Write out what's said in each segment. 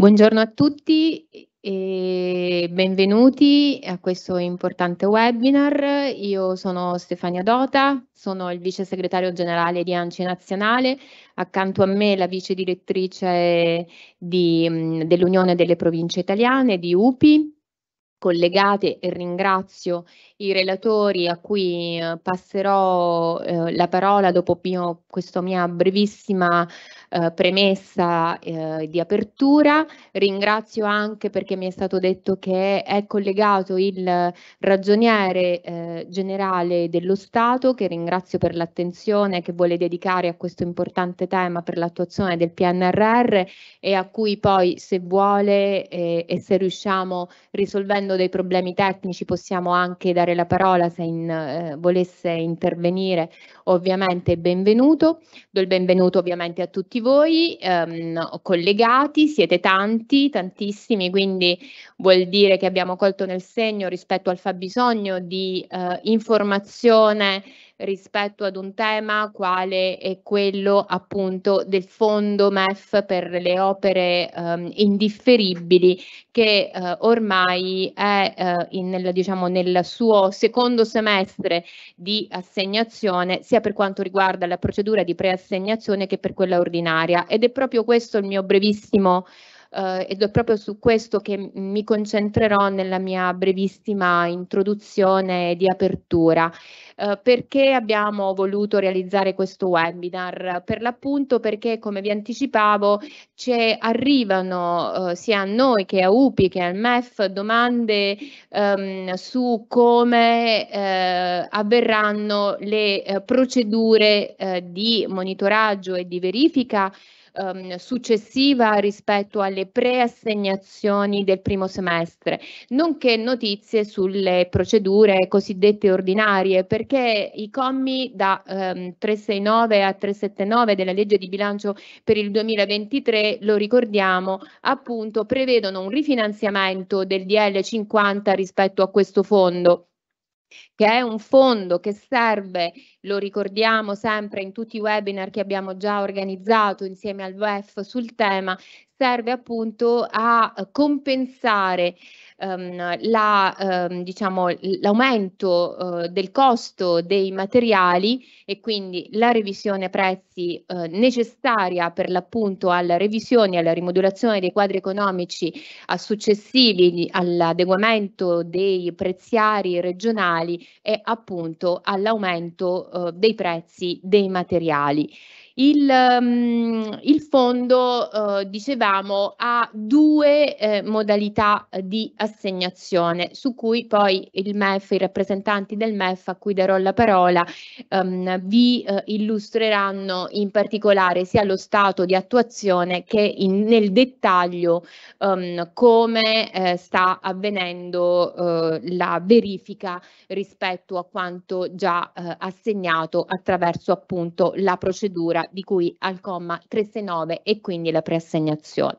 Buongiorno a tutti e benvenuti a questo importante webinar. Io sono Stefania Dota, sono il vice segretario generale di ANCI Nazionale, accanto a me la vice direttrice di, mm, dell'Unione delle Province Italiane, di UPI, collegate e ringrazio i relatori a cui eh, passerò eh, la parola dopo mio, questa mia brevissima eh, premessa eh, di apertura. Ringrazio anche perché mi è stato detto che è collegato il ragioniere eh, generale dello Stato, che ringrazio per l'attenzione che vuole dedicare a questo importante tema per l'attuazione del PNRR e a cui poi se vuole eh, e se riusciamo risolvendo dei problemi tecnici possiamo anche dare la parola se in, eh, volesse intervenire ovviamente benvenuto, do il benvenuto ovviamente a tutti voi ehm, collegati, siete tanti, tantissimi, quindi vuol dire che abbiamo colto nel segno rispetto al fabbisogno di eh, informazione rispetto ad un tema quale è quello appunto del fondo MEF per le opere ehm, indifferibili che eh, ormai è eh, in, nel, diciamo, nel suo secondo semestre di assegnazione si è sia per quanto riguarda la procedura di preassegnazione che per quella ordinaria ed è proprio questo il mio brevissimo eh, ed è proprio su questo che mi concentrerò nella mia brevissima introduzione di apertura. Eh, perché abbiamo voluto realizzare questo webinar? Per l'appunto perché, come vi anticipavo, ci arrivano eh, sia a noi che a UPI che al MEF domande ehm, su come eh, avverranno le eh, procedure eh, di monitoraggio e di verifica ehm, successiva rispetto alle preassegnazioni del primo semestre, nonché notizie sulle procedure cosiddette ordinarie, perché i commi da ehm, 369 a 379 della legge di bilancio per il 2023, lo ricordiamo, appunto prevedono un rifinanziamento del DL 50 rispetto a questo fondo che è un fondo che serve, lo ricordiamo sempre in tutti i webinar che abbiamo già organizzato insieme al WEF sul tema, serve appunto a compensare ehm, la, ehm, diciamo, l'aumento eh, del costo dei materiali e quindi la revisione prezzi eh, necessaria per l'appunto alla revisione e alla rimodulazione dei quadri economici successivi all'adeguamento dei preziari regionali e appunto all'aumento eh, dei prezzi dei materiali. Il, ehm, il fondo, uh, dicevamo, ha due eh, modalità di assegnazione su cui poi il MEF, i rappresentanti del MEF a cui darò la parola, um, vi uh, illustreranno in particolare sia lo stato di attuazione che in, nel dettaglio ehm, come eh, sta avvenendo eh, la verifica rispetto a quanto già eh, assegnato attraverso appunto la procedura misura di cui al comma 369 e quindi la preassegnazione.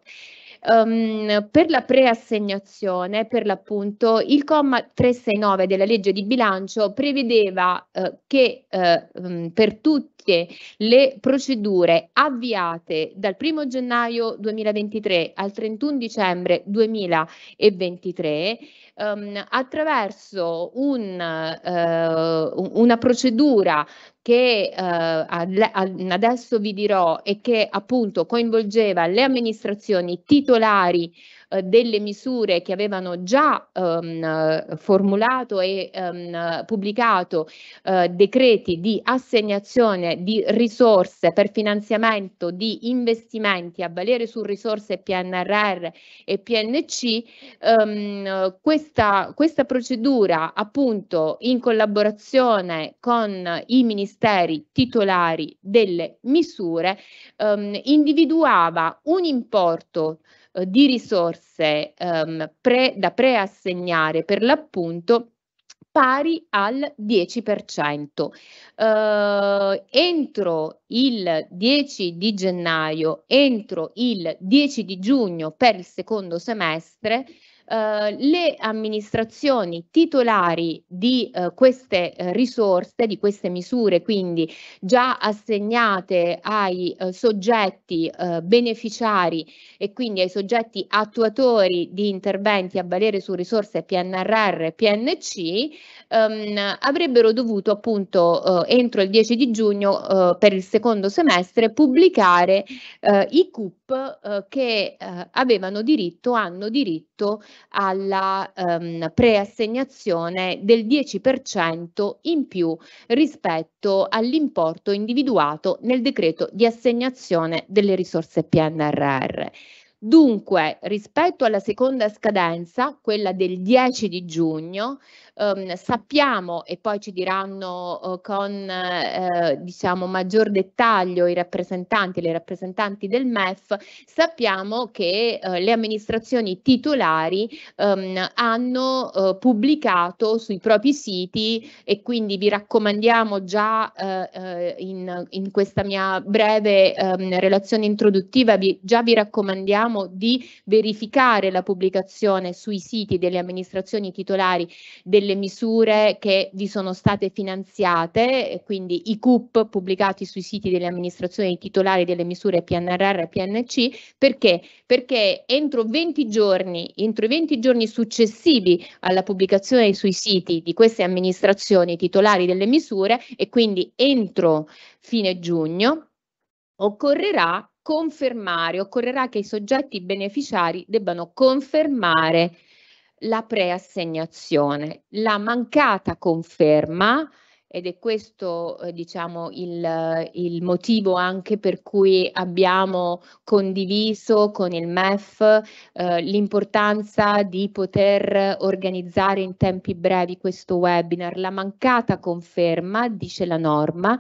Um, per la preassegnazione, per l'appunto, il comma 369 della legge di bilancio prevedeva eh, che eh, per tutti tutte le procedure avviate dal 1 gennaio 2023 al 31 dicembre 2023 ehm, attraverso un, eh, una procedura che eh, adesso vi dirò e che appunto coinvolgeva le amministrazioni titolari eh, delle misure che avevano già ehm, formulato e ehm, pubblicato eh, decreti di assegnazione di risorse per finanziamento di investimenti a valere su risorse PNRR e PNC, ehm, questa, questa procedura appunto in collaborazione con i ministeri titolari delle misure ehm, individuava un importo eh, di risorse ehm, pre, da preassegnare per l'appunto pari al 10%. Eh, entro il 10 di gennaio, entro il 10 di giugno per il secondo semestre, eh, le amministrazioni titolari di eh, queste eh, risorse, di queste misure, quindi già assegnate ai eh, soggetti eh, beneficiari e quindi ai soggetti attuatori di interventi a valere su risorse PNRR e PNC, ehm, avrebbero dovuto appunto eh, entro il 10 di giugno per il secondo semestre pubblicare i CUP che avevano diritto, hanno diritto alla ehm, preassegnazione del 10% in più rispetto all'importo individuato nel decreto di assegnazione delle risorse PNRR. Dunque, rispetto alla seconda scadenza, quella del 10 di giugno, ehm, sappiamo e poi ci diranno eh, con eh, diciamo maggior dettaglio i rappresentanti e le rappresentanti del MEF, sappiamo che eh, le amministrazioni titolari ehm, hanno eh, pubblicato sui propri siti e quindi vi raccomandiamo già eh, eh, in, in, questa mia breve ehm, relazione introduttiva, vi, già vi raccomandiamo chiediamo di verificare la pubblicazione sui siti delle amministrazioni titolari delle misure che vi sono state finanziate, quindi i CUP pubblicati sui siti delle amministrazioni titolari delle misure PNRR e PNC, perché? Perché entro 20 giorni, entro i 20 giorni successivi alla pubblicazione sui siti di queste amministrazioni titolari delle misure e quindi entro fine giugno, occorrerà confermare, occorrerà che i soggetti beneficiari debbano confermare la preassegnazione. La mancata conferma, ed è questo eh, diciamo il, il, motivo anche per cui abbiamo condiviso con il MEF eh, l'importanza di poter organizzare in tempi brevi questo webinar. La mancata conferma, dice la norma,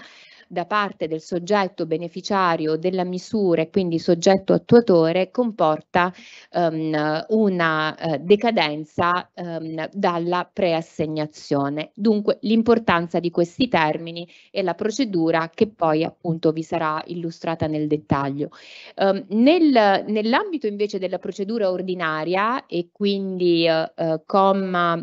da parte del soggetto beneficiario della misura e quindi soggetto attuatore comporta um, una uh, decadenza um, dalla preassegnazione. Dunque l'importanza di questi termini e la procedura che poi appunto vi sarà illustrata nel dettaglio. Um, nel, nell'ambito invece della procedura ordinaria e quindi uh, uh, comma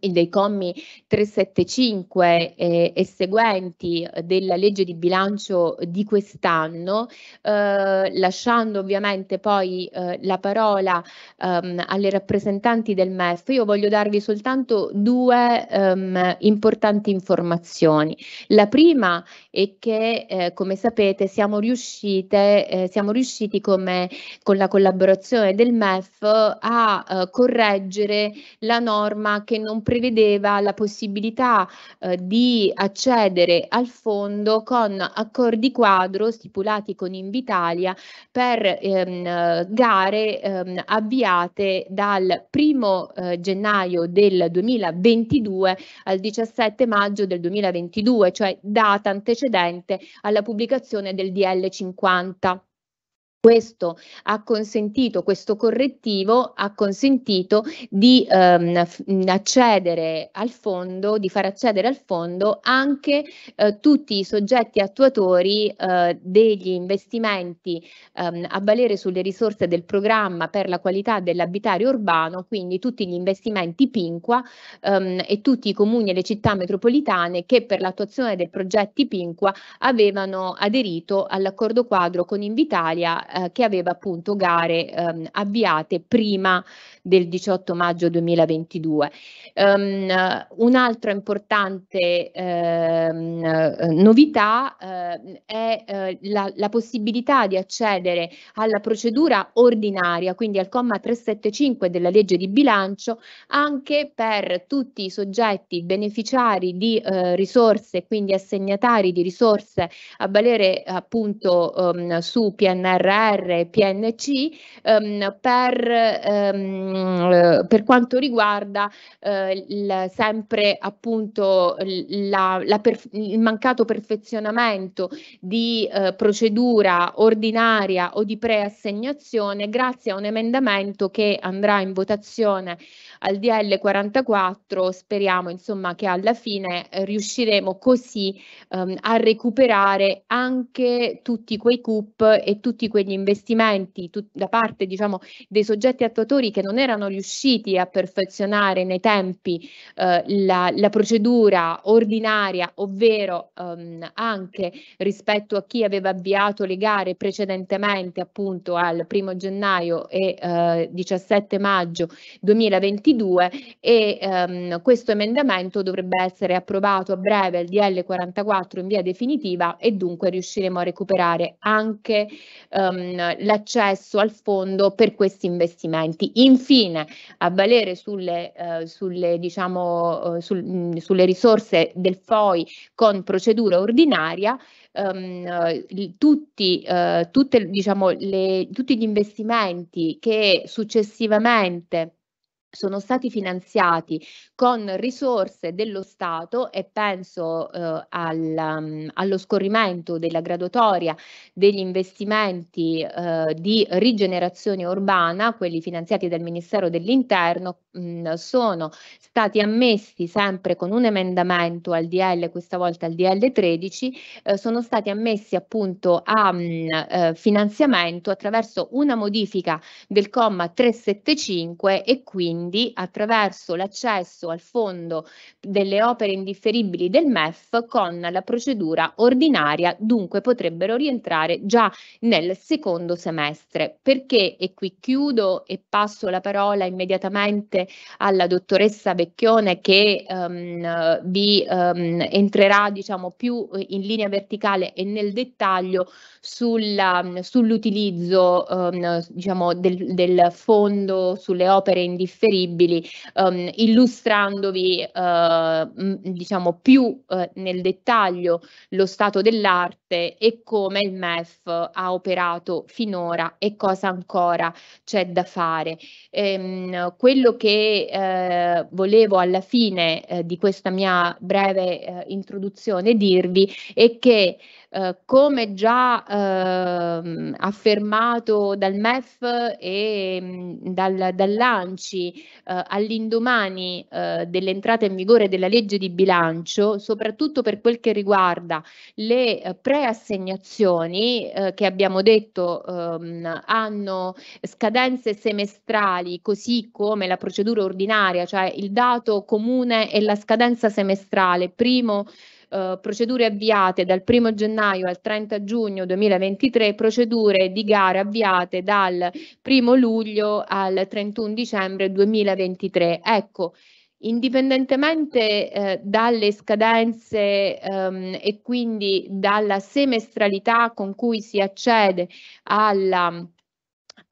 dei commi 375 eh, e seguenti eh, della legge di bilancio di quest'anno, eh, lasciando ovviamente poi eh, la parola ehm, alle rappresentanti del MEF, io voglio darvi soltanto due ehm, importanti informazioni. La prima è che, eh, come sapete, siamo, riuscite, eh, siamo riusciti come, con la collaborazione del MEF a correggere la norma che non prevedeva la possibilità eh, di accedere al fondo con accordi quadro stipulati con Invitalia per ehm, gare ehm, avviate dal 1 eh, gennaio del 2022 al 17 maggio del 2022, cioè data antecedente alla pubblicazione del DL 50 questo ha consentito, questo correttivo ha consentito di ehm, accedere al fondo, di far accedere al fondo anche eh, tutti i soggetti attuatori eh, degli investimenti ehm, a valere sulle risorse del programma per la qualità dell'abitario urbano, quindi tutti gli investimenti PINQUA ehm, e tutti i comuni e le città metropolitane che per l'attuazione dei progetti PINQUA avevano aderito all'accordo quadro con Invitalia eh, che aveva appunto gare ehm, avviate prima del 18 maggio 2022. Um, ehm, un'altra importante ehm, novità eh, è eh, la, la, possibilità di accedere alla procedura ordinaria, quindi al comma 375 della legge di bilancio, anche per tutti i soggetti beneficiari di eh, risorse, quindi assegnatari di risorse a valere appunto ehm, su PNRR PNR, PNC ehm, per, ehm, eh, per, quanto riguarda eh, il, sempre appunto la, la il mancato perfezionamento di eh, procedura ordinaria o di preassegnazione grazie a un emendamento che andrà in votazione al DL 44 speriamo insomma che alla fine eh, riusciremo così ehm, a recuperare anche tutti quei CUP e tutti quegli investimenti tut- da parte diciamo dei soggetti attuatori che non erano riusciti a perfezionare nei tempi eh, la, la, procedura ordinaria ovvero ehm, anche rispetto a chi aveva avviato le gare precedentemente appunto al 1 gennaio e eh, 17 maggio 2021 2022 e ehm, questo emendamento dovrebbe essere approvato a breve al DL 44 in via definitiva e dunque riusciremo a recuperare anche ehm, l'accesso al fondo per questi investimenti. Infine, a valere sulle, eh, sulle, diciamo, eh, sul, mh, sulle risorse del FOI con procedura ordinaria, ehm, tutti, eh, tutte, diciamo, le, tutti gli investimenti che successivamente sono stati finanziati con risorse dello Stato e penso eh, al, um, allo scorrimento della graduatoria degli investimenti eh, di rigenerazione urbana, quelli finanziati dal Ministero dell'Interno, mh, mm, sono stati ammessi sempre con un emendamento al DL, questa volta al DL 13, eh, sono stati ammessi appunto a mh, mm, eh, finanziamento attraverso una modifica del comma 375 e quindi quindi attraverso l'accesso al fondo delle opere indifferibili del MEF con la procedura ordinaria, dunque potrebbero rientrare già nel secondo semestre. Perché, e qui chiudo e passo la parola immediatamente alla dottoressa Vecchione che um, vi um, entrerà diciamo, più in linea verticale e nel dettaglio sull'utilizzo um, diciamo, del, del fondo sulle opere indifferibili preferibili, um, illustrandovi uh, diciamo più uh, nel dettaglio lo stato dell'arte e come il MEF ha operato finora e cosa ancora c'è da fare. Um, quello che uh, volevo alla fine di questa mia breve introduzione dirvi è che Uh, come già uh, affermato dal MEF e um, dal, dall'ANCI eh, all'indomani eh, dell'entrata in vigore della legge di bilancio, soprattutto per quel che riguarda le eh, preassegnazioni eh, che abbiamo detto ehm, hanno scadenze semestrali, così come la procedura ordinaria, cioè il dato comune e la scadenza semestrale, primo eh, procedure avviate dal 1 gennaio al 30 giugno 2023, procedure di gare avviate dal 1 luglio al 31 dicembre 2023. Ecco, indipendentemente eh, dalle scadenze ehm, e quindi dalla semestralità con cui si accede alla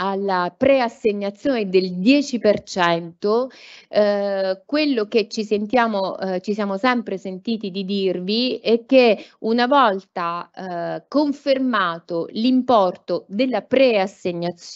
alla preassegnazione del 10%, eh, quello che ci sentiamo, eh, ci siamo sempre sentiti di dirvi è che una volta eh, confermato l'importo della preassegnazione,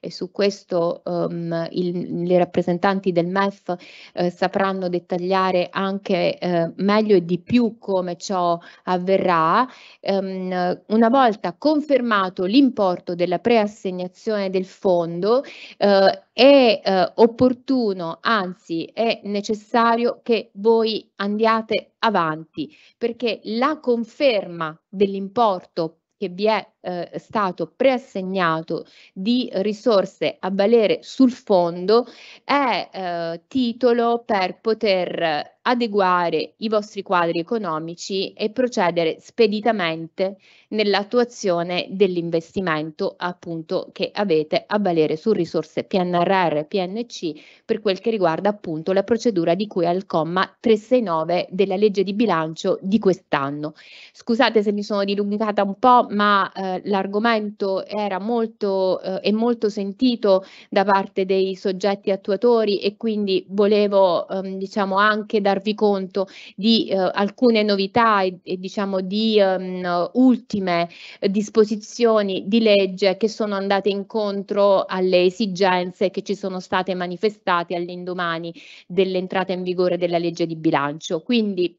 e su questo um, il, le rappresentanti del MEF eh, sapranno dettagliare anche eh, meglio e di più come ciò avverrà, um, una volta confermato l'importo della preassegnazione gestione del fondo, eh, è eh, opportuno, anzi è necessario che voi andiate avanti perché la conferma dell'importo che vi è eh, stato preassegnato di risorse a valere sul fondo è eh, titolo per poter adeguare i vostri quadri economici e procedere speditamente nell'attuazione dell'investimento appunto che avete a valere su risorse PNRR e PNC per quel che riguarda appunto la procedura di cui al comma 369 della legge di bilancio di quest'anno. Scusate se mi sono dilungata un po', ma eh, l'argomento era molto eh, è molto sentito da parte dei soggetti attuatori e quindi volevo ehm, diciamo anche dar darvi conto di eh, alcune novità e, e diciamo di um, ultime disposizioni di legge che sono andate incontro alle esigenze che ci sono state manifestate all'indomani dell'entrata in vigore della legge di bilancio. Quindi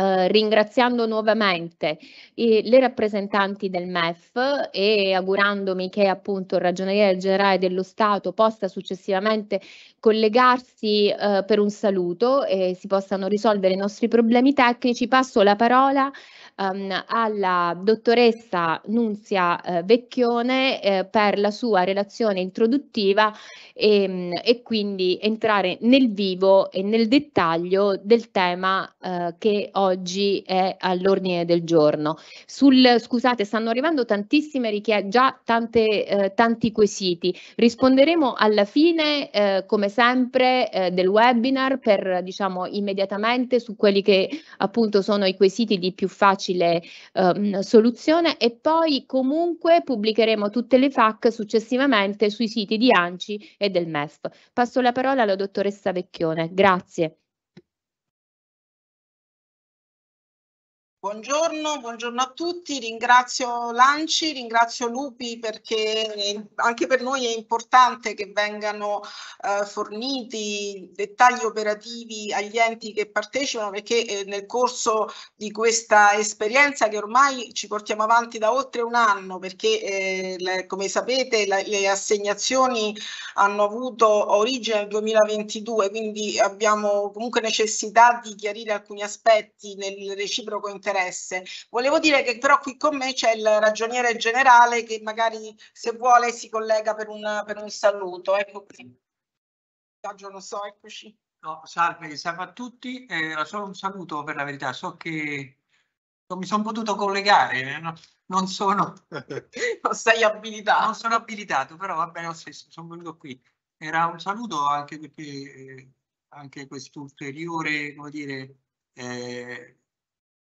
eh, ringraziando nuovamente eh, le rappresentanti del MEF e augurandomi che appunto il ragioniere generale dello Stato possa successivamente collegarsi eh, per un saluto e si possano risolvere i nostri problemi tecnici, passo la parola um, alla dottoressa Nunzia eh, Vecchione eh, per la sua relazione introduttiva e, mm, e, quindi entrare nel vivo e nel dettaglio del tema eh, che oggi è all'ordine del giorno. Sul, scusate, stanno arrivando tantissime richieste, già tante, eh, tanti quesiti. Risponderemo alla fine, eh, come sempre, eh, del webinar per diciamo immediatamente su quelli che appunto sono i quesiti di più facile facile um, ehm, soluzione e poi comunque pubblicheremo tutte le FAC successivamente sui siti di ANCI e del MEF. Passo la parola alla dottoressa Vecchione. Grazie. Buongiorno, buongiorno, a tutti, ringrazio Lanci, ringrazio Lupi perché anche per noi è importante che vengano eh, forniti dettagli operativi agli enti che partecipano perché eh, nel corso di questa esperienza che ormai ci portiamo avanti da oltre un anno perché eh, le, come sapete la, le assegnazioni hanno avuto origine nel 2022 quindi abbiamo comunque necessità di chiarire alcuni aspetti nel reciproco interesse interesse. Volevo dire che però qui con me c'è il ragioniere generale che magari se vuole si collega per un, per un saluto. Ecco qui. Non so, eccoci. No, salve, salve a tutti. Era eh, solo un saluto per la verità. So che non mi sono potuto collegare, eh, no? non sono... non sei abilitato. Non sono abilitato, però va bene lo stesso, sono venuto qui. Era un saluto anche perché eh, anche questo ulteriore, come dire, eh,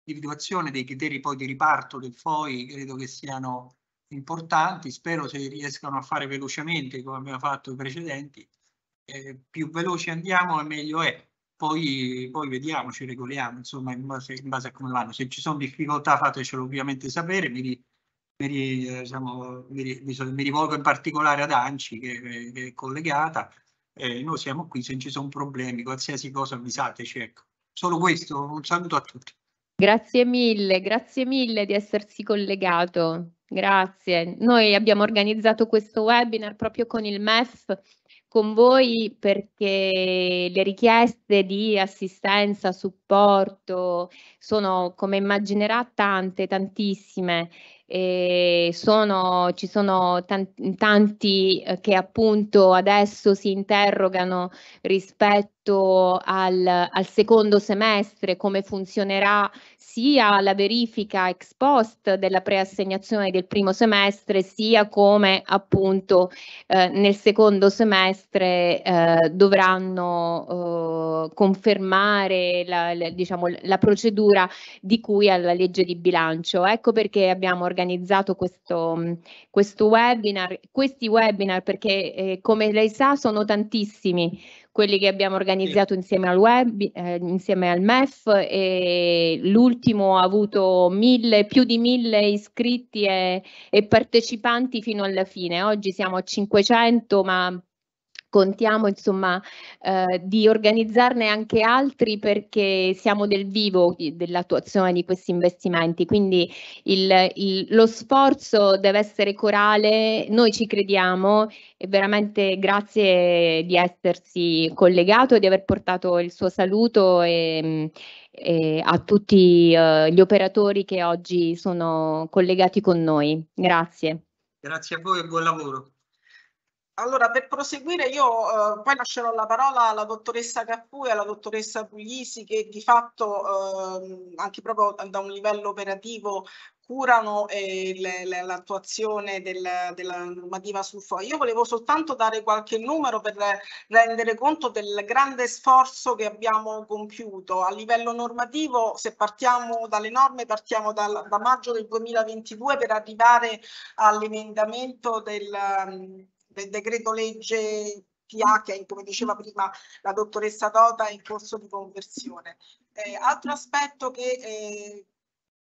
individuazione dei criteri poi di riparto del FOI credo che siano importanti, spero se riescano a fare velocemente come abbiamo fatto i precedenti, eh, più veloci andiamo e meglio è, poi, poi vediamo, ci regoliamo insomma in base, in base a come vanno, se ci sono difficoltà fatecelo ovviamente sapere, mi, mi, eh, diciamo, mi, mi rivolgo in particolare ad Anci che, che è collegata, eh, noi siamo qui, se ci sono problemi, qualsiasi cosa avvisateci, ecco. Solo questo, un saluto a tutti. Grazie mille, grazie mille di essersi collegato. Grazie. Noi abbiamo organizzato questo webinar proprio con il MEF con voi perché le richieste di assistenza, supporto sono come immaginerà tante, tantissime. Sono, ci sono tanti, tanti eh, che appunto adesso si interrogano rispetto rispetto al, al secondo semestre, come funzionerà sia la verifica ex post della preassegnazione del primo semestre, sia come appunto eh, nel secondo semestre eh, dovranno eh, confermare la, la, diciamo, la procedura di cui alla legge di bilancio. Ecco perché abbiamo organizzato questo, questo webinar, questi webinar perché eh, come lei sa sono tantissimi quelli che abbiamo organizzato insieme al web, eh, insieme al MEF e l'ultimo ha avuto mille, più di mille iscritti e, e partecipanti fino alla fine. Oggi siamo a 500, ma contiamo insomma eh, di organizzarne anche altri perché siamo del vivo dell'attuazione di questi investimenti, quindi il, il, lo sforzo deve essere corale, noi ci crediamo e veramente grazie di essersi collegato e di aver portato il suo saluto e, e a tutti eh, gli operatori che oggi sono collegati con noi. Grazie. Grazie a voi e buon lavoro. Allora, per proseguire, io eh, poi lascerò la parola alla dottoressa Cappu e alla dottoressa Puglisi che di fatto, eh, anche proprio da un livello operativo, curano eh, l'attuazione del, della normativa sul foglio. Io volevo soltanto dare qualche numero per rendere conto del grande sforzo che abbiamo compiuto. A livello normativo, se partiamo dalle norme, partiamo dal, da maggio del 2022 per arrivare all'emendamento del del decreto legge PH, come diceva prima la dottoressa Dota, è in corso di conversione. Eh, altro aspetto che eh,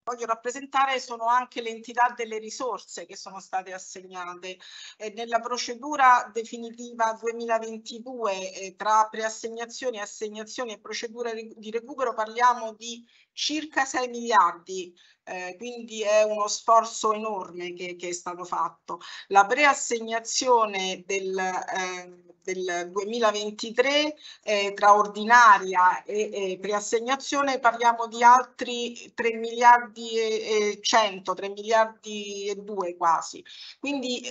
voglio rappresentare sono anche l'entità delle risorse che sono state assegnate. Eh, nella procedura definitiva 2022 eh, tra preassegnazioni, assegnazioni e procedure di recupero parliamo di circa 6 miliardi, eh, quindi è uno sforzo enorme che, che, è stato fatto. La preassegnazione del... Eh, del 2023 eh, tra ordinaria e, e preassegnazione parliamo di altri 3 miliardi e 100, 3 miliardi e 2 quasi. Quindi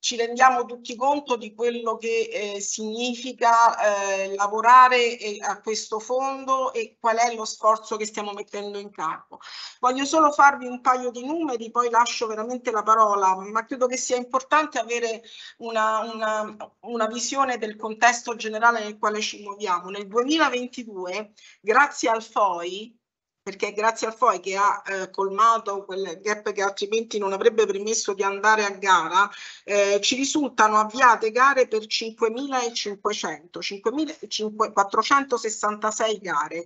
ci rendiamo tutti conto di quello che eh, significa eh, lavorare eh, a questo fondo e qual è lo sforzo che stiamo mettendo in campo. Voglio solo farvi un paio di numeri, poi lascio veramente la parola, ma credo che sia importante avere una, una, una visione del contesto generale nel quale ci muoviamo. Nel 2022, grazie al FOI, perché grazie al FOI che ha eh, colmato quel gap che altrimenti non avrebbe permesso di andare a gara, eh, ci risultano avviate gare per 5.500, 5.466 gare.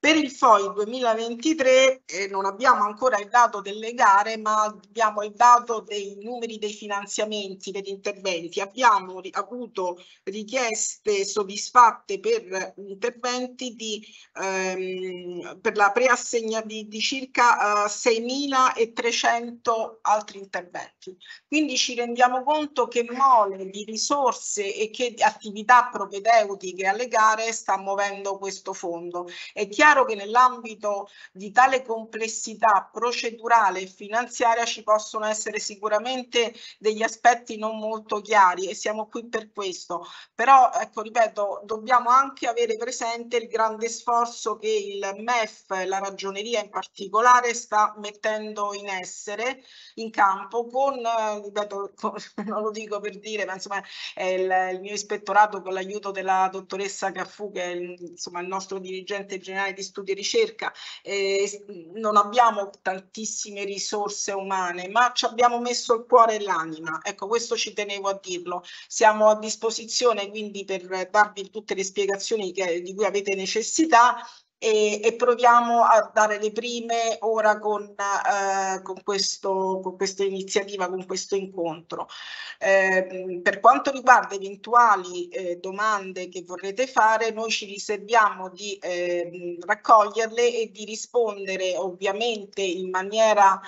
Per il FOI 2023 eh, non abbiamo ancora il dato delle gare, ma abbiamo il dato dei numeri dei finanziamenti per interventi. Abbiamo ri avuto richieste soddisfatte per eh, interventi di, ehm, per la preassegna di, di circa eh, 6.300 altri interventi. Quindi ci rendiamo conto che mole di risorse e che attività propedeutiche alle gare sta muovendo questo fondo. È chiaro chiaro che nell'ambito di tale complessità procedurale e finanziaria ci possono essere sicuramente degli aspetti non molto chiari e siamo qui per questo, però ecco ripeto dobbiamo anche avere presente il grande sforzo che il MEF, la ragioneria in particolare, sta mettendo in essere in campo con, ripeto, con, non lo dico per dire, ma insomma il, il mio ispettorato con l'aiuto della dottoressa Caffù che è insomma, il nostro dirigente generale di studio e ricerca, eh, non abbiamo tantissime risorse umane, ma ci abbiamo messo il cuore e l'anima. Ecco, questo ci tenevo a dirlo. Siamo a disposizione quindi per darvi tutte le spiegazioni che, di cui avete necessità e, e proviamo a dare le prime ora con, eh, con, questo, con questa iniziativa, con questo incontro. Eh, per quanto riguarda eventuali eh, domande che vorrete fare, noi ci riserviamo di ehm, raccoglierle e di rispondere ovviamente in maniera,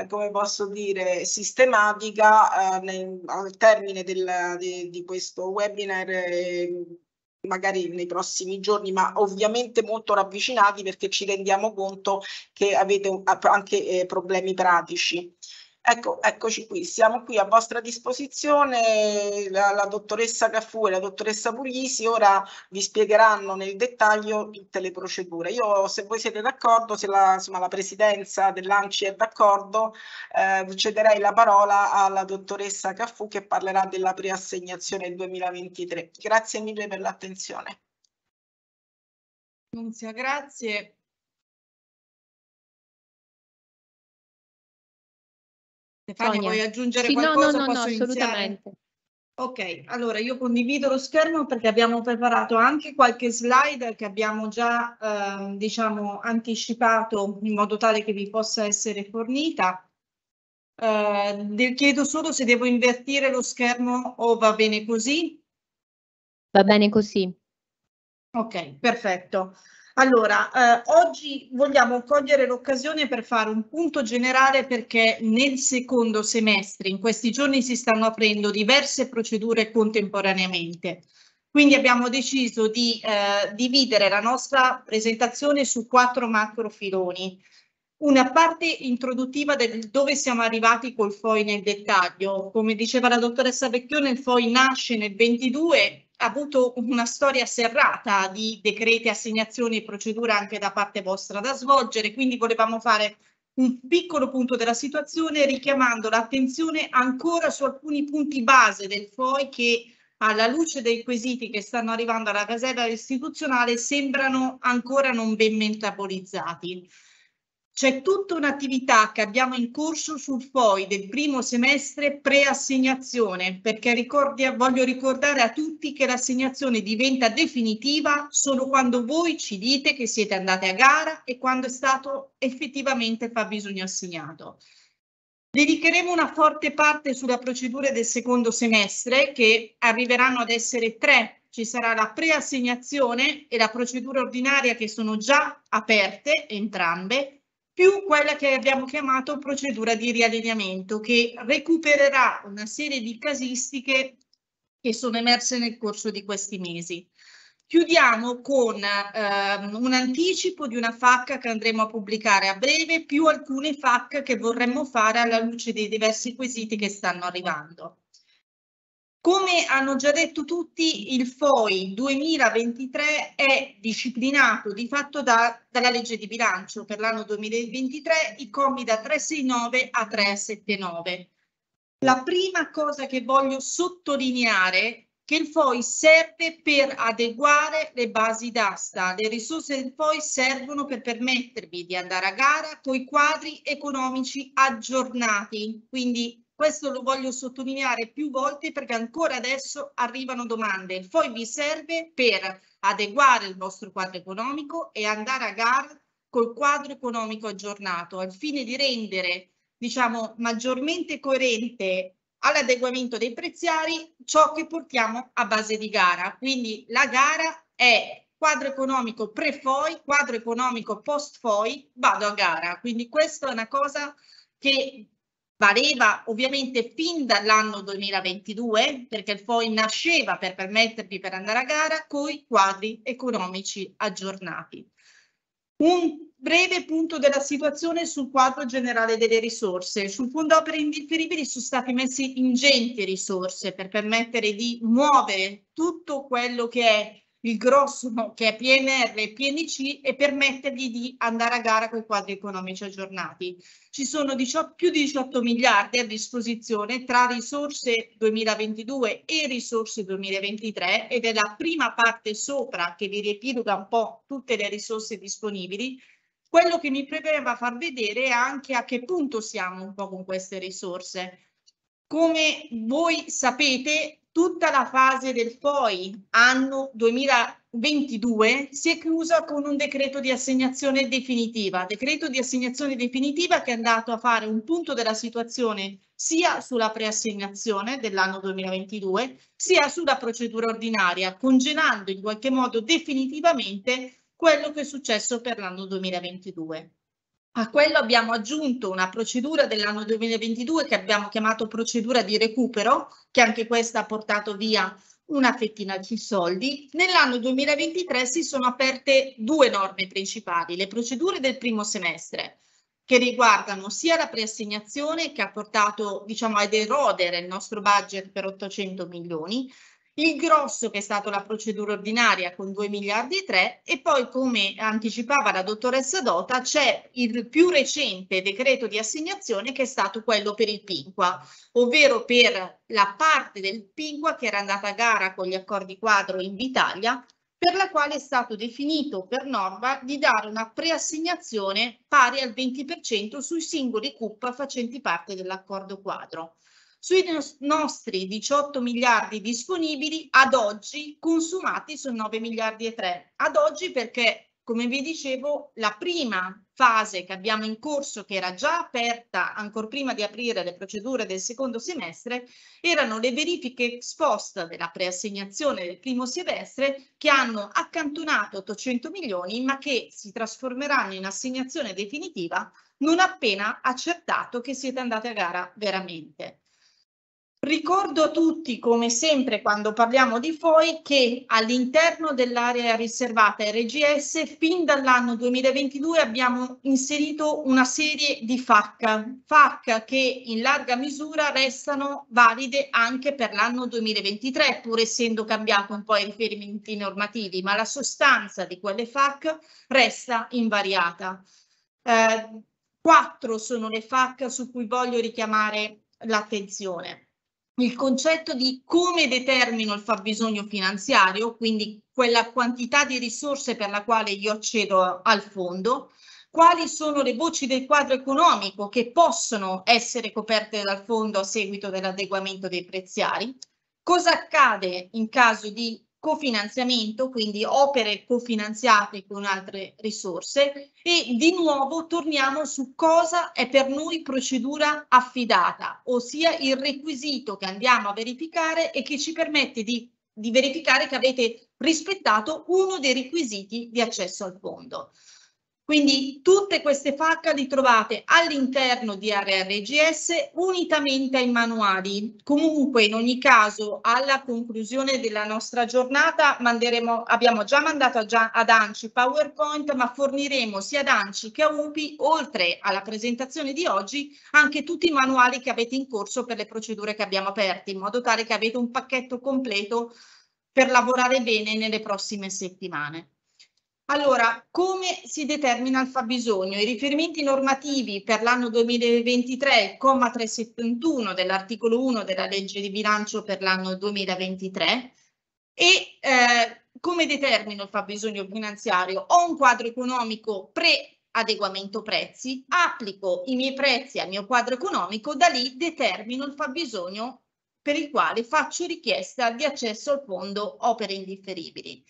eh, come posso dire, sistematica eh, nel, al termine del, di, di questo webinar eh, magari nei prossimi giorni, ma ovviamente molto ravvicinati perché ci rendiamo conto che avete anche eh, problemi pratici. Ecco, eccoci qui, siamo qui a vostra disposizione, la, la dottoressa Caffù e la dottoressa Puglisi ora vi spiegheranno nel dettaglio tutte le procedure. Io se voi siete d'accordo, se la, insomma, la presidenza dell'ANCI è d'accordo, eh, cederei la parola alla dottoressa Caffù che parlerà della preassegnazione 2023. Grazie mille per l'attenzione. grazie. Stefania, Sonia. vuoi aggiungere sì, qualcosa? No, no, no, no assolutamente. Ok, allora io condivido lo schermo perché abbiamo preparato anche qualche slide che abbiamo già, eh, diciamo, anticipato in modo tale che vi possa essere fornita. Eh, chiedo solo se devo invertire lo schermo o va bene così. Va bene così. Ok, perfetto. Allora, eh, oggi vogliamo cogliere l'occasione per fare un punto generale perché nel secondo semestre, in questi giorni, si stanno aprendo diverse procedure contemporaneamente. Quindi abbiamo deciso di eh, dividere la nostra presentazione su quattro macrofiloni. Una parte introduttiva del dove siamo arrivati col FOI nel dettaglio. Come diceva la dottoressa Vecchione, il FOI nasce nel 22 avuto una storia serrata di decreti, assegnazioni e procedure anche da parte vostra da svolgere, quindi volevamo fare un piccolo punto della situazione richiamando l'attenzione ancora su alcuni punti base del FOI che alla luce dei quesiti che stanno arrivando alla casella istituzionale sembrano ancora non ben metabolizzati. C'è tutta un'attività che abbiamo in corso sul FOI del primo semestre preassegnazione, perché ricordi, voglio ricordare a tutti che l'assegnazione diventa definitiva solo quando voi ci dite che siete andate a gara e quando è stato effettivamente fabbisogno assegnato. Dedicheremo una forte parte sulla procedura del secondo semestre, che arriveranno ad essere tre ci sarà la preassegnazione e la procedura ordinaria che sono già aperte entrambe più quella che abbiamo chiamato procedura di riallineamento, che recupererà una serie di casistiche che sono emerse nel corso di questi mesi. Chiudiamo con ehm, un anticipo di una FAC che andremo a pubblicare a breve, più alcune FAC che vorremmo fare alla luce dei diversi quesiti che stanno arrivando. Come hanno già detto tutti, il FOI 2023 è disciplinato di fatto da, dalla legge di bilancio per l'anno 2023, i commi da 369 a 379. La prima cosa che voglio sottolineare è che il FOI serve per adeguare le basi d'asta. Le risorse del FOI servono per permettervi di andare a gara con i quadri economici aggiornati, quindi questo lo voglio sottolineare più volte perché ancora adesso arrivano domande. Il FOI vi serve per adeguare il vostro quadro economico e andare a gara col quadro economico aggiornato al fine di rendere diciamo, maggiormente coerente all'adeguamento dei preziari ciò che portiamo a base di gara. Quindi la gara è quadro economico pre-FOI, quadro economico post-FOI, vado a gara. Quindi questa è una cosa che valeva ovviamente fin dall'anno 2022 perché il FOI nasceva per permettervi per andare a gara con i quadri economici aggiornati. Un breve punto della situazione sul quadro generale delle risorse. Sul fondo opere indifferibili sono state messe ingenti risorse per permettere di muovere tutto quello che è il grosso che è PNR e PNC e permettergli di andare a gara con i quadri economici aggiornati. Ci sono 18, più di 18 miliardi a disposizione tra risorse 2022 e risorse 2023 ed è la prima parte sopra che vi riepiloga un po' tutte le risorse disponibili. Quello che mi premeva far vedere è anche a che punto siamo un po' con queste risorse. Come voi sapete, Tutta la fase del poi, anno 2022, si è chiusa con un decreto di assegnazione definitiva, decreto di assegnazione definitiva che è andato a fare un punto della situazione sia sulla preassegnazione dell'anno 2022, sia sulla procedura ordinaria, congelando in qualche modo definitivamente quello che è successo per l'anno 2022. A quello abbiamo aggiunto una procedura dell'anno 2022 che abbiamo chiamato procedura di recupero, che anche questa ha portato via una fettina di soldi. Nell'anno 2023 si sono aperte due norme principali, le procedure del primo semestre, che riguardano sia la preassegnazione che ha portato diciamo, ad erodere il nostro budget per 800 milioni, il grosso che è stata la procedura ordinaria con 2 miliardi e 3 e poi come anticipava la dottoressa Dota c'è il più recente decreto di assegnazione che è stato quello per il PINQUA, ovvero per la parte del PINQUA che era andata a gara con gli accordi quadro in Vitalia per la quale è stato definito per norma di dare una preassegnazione pari al 20% sui singoli CUP facenti parte dell'accordo quadro sui nostri 18 miliardi disponibili ad oggi consumati su 9 miliardi e 3. Ad oggi perché, come vi dicevo, la prima fase che abbiamo in corso, che era già aperta ancora prima di aprire le procedure del secondo semestre, erano le verifiche ex post della preassegnazione del primo semestre che hanno accantonato 800 milioni ma che si trasformeranno in assegnazione definitiva non appena accertato che siete andati a gara veramente. Ricordo a tutti, come sempre quando parliamo di FOI, che all'interno dell'area riservata RGS fin dall'anno 2022 abbiamo inserito una serie di FAC, FAC che in larga misura restano valide anche per l'anno 2023, pur essendo cambiato un po' i riferimenti normativi, ma la sostanza di quelle FAC resta invariata. Eh, quattro sono le FAC su cui voglio richiamare l'attenzione il concetto di come determino il fabbisogno finanziario, quindi quella quantità di risorse per la quale io accedo al fondo, quali sono le voci del quadro economico che possono essere coperte dal fondo a seguito dell'adeguamento dei preziari, cosa accade in caso di cofinanziamento, quindi opere cofinanziate con altre risorse e di nuovo torniamo su cosa è per noi procedura affidata, ossia il requisito che andiamo a verificare e che ci permette di, di verificare che avete rispettato uno dei requisiti di accesso al fondo. Quindi tutte queste FAQ li trovate all'interno di RRGS unitamente ai manuali. Comunque in ogni caso alla conclusione della nostra giornata manderemo, abbiamo già mandato ad ANCI PowerPoint ma forniremo sia ad ANCI che a UPI oltre alla presentazione di oggi anche tutti i manuali che avete in corso per le procedure che abbiamo aperte in modo tale che avete un pacchetto completo per lavorare bene nelle prossime settimane. Allora, come si determina il fabbisogno? I riferimenti normativi per l'anno 2023, 371 dell'articolo 1 della legge di bilancio per l'anno 2023 e eh, come determino il fabbisogno finanziario? Ho un quadro economico pre-adeguamento prezzi, applico i miei prezzi al mio quadro economico, da lì determino il fabbisogno per il quale faccio richiesta di accesso al fondo opere indifferibili.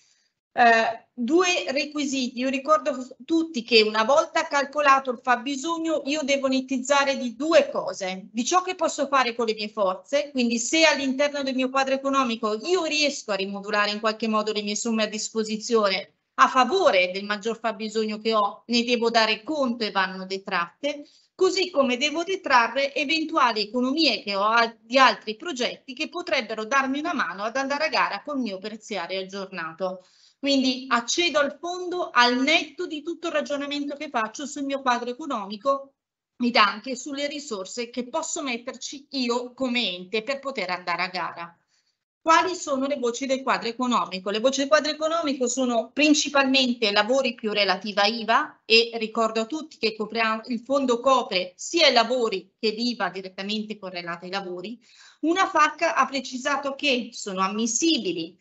Eh, due requisiti, io ricordo tutti che una volta calcolato il fabbisogno io devo netizzare di due cose, di ciò che posso fare con le mie forze, quindi se all'interno del mio quadro economico io riesco a rimodulare in qualche modo le mie somme a disposizione a favore del maggior fabbisogno che ho, ne devo dare conto e vanno detratte, così come devo detrarre eventuali economie che ho di altri progetti che potrebbero darmi una mano ad andare a gara col mio terziario aggiornato. Quindi accedo al fondo al netto di tutto il ragionamento che faccio sul mio quadro economico ed anche sulle risorse che posso metterci io come ente per poter andare a gara. Quali sono le voci del quadro economico? Le voci del quadro economico sono principalmente lavori più relativa IVA e ricordo a tutti che copriamo, il fondo copre sia i lavori che l'IVA direttamente correlata ai lavori. Una FAC ha precisato che sono ammissibili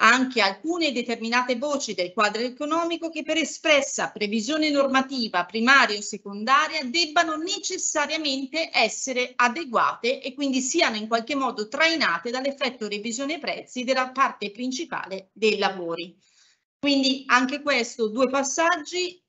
anche alcune determinate voci del quadro economico che per espressa previsione normativa primaria o secondaria debbano necessariamente essere adeguate e quindi siano in qualche modo trainate dall'effetto revisione prezzi della parte principale dei lavori. Quindi anche questo, due passaggi,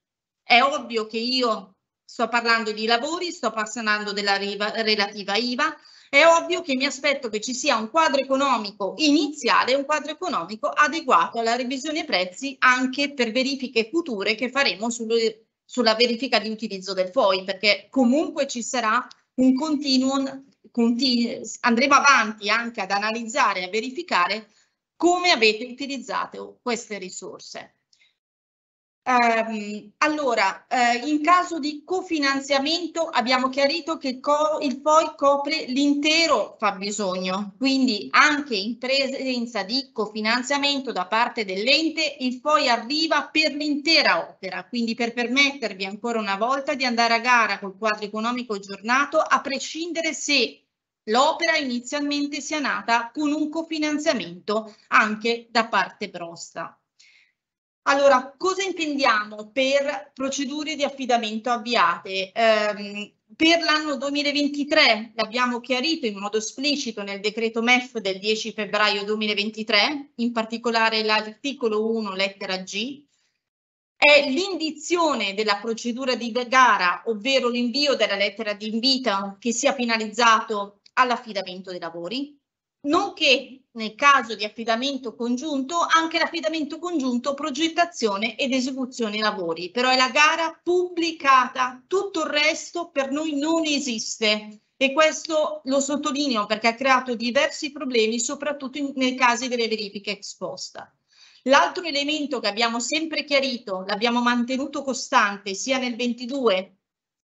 è ovvio che io sto parlando di lavori, sto parlando della relativa IVA, è ovvio che mi aspetto che ci sia un quadro economico iniziale, un quadro economico adeguato alla revisione prezzi anche per verifiche future che faremo sulle, sulla verifica di utilizzo del FOI, perché comunque ci sarà un continuum, continu, andremo avanti anche ad analizzare e a verificare come avete utilizzato queste risorse. Ehm, allora, eh, in caso di cofinanziamento abbiamo chiarito che co il FOI copre l'intero fabbisogno, quindi anche in presenza di cofinanziamento da parte dell'ente il FOI arriva per l'intera opera, quindi per permettervi ancora una volta di andare a gara col quadro economico aggiornato a prescindere se l'opera inizialmente sia nata con un cofinanziamento anche da parte prosta. Allora, cosa intendiamo per procedure di affidamento avviate? Eh, per l'anno 2023 l'abbiamo chiarito in modo esplicito nel decreto MEF del 10 febbraio 2023, in particolare l'articolo 1 lettera G, è l'indizione della procedura di gara, ovvero l'invio della lettera di invito che sia finalizzato all'affidamento dei lavori nonché nel caso di affidamento congiunto anche l'affidamento congiunto progettazione ed esecuzione lavori, però è la gara pubblicata, tutto il resto per noi non esiste e questo lo sottolineo perché ha creato diversi problemi soprattutto in, nei casi delle verifiche esposta. L'altro elemento che abbiamo sempre chiarito, l'abbiamo mantenuto costante sia nel 22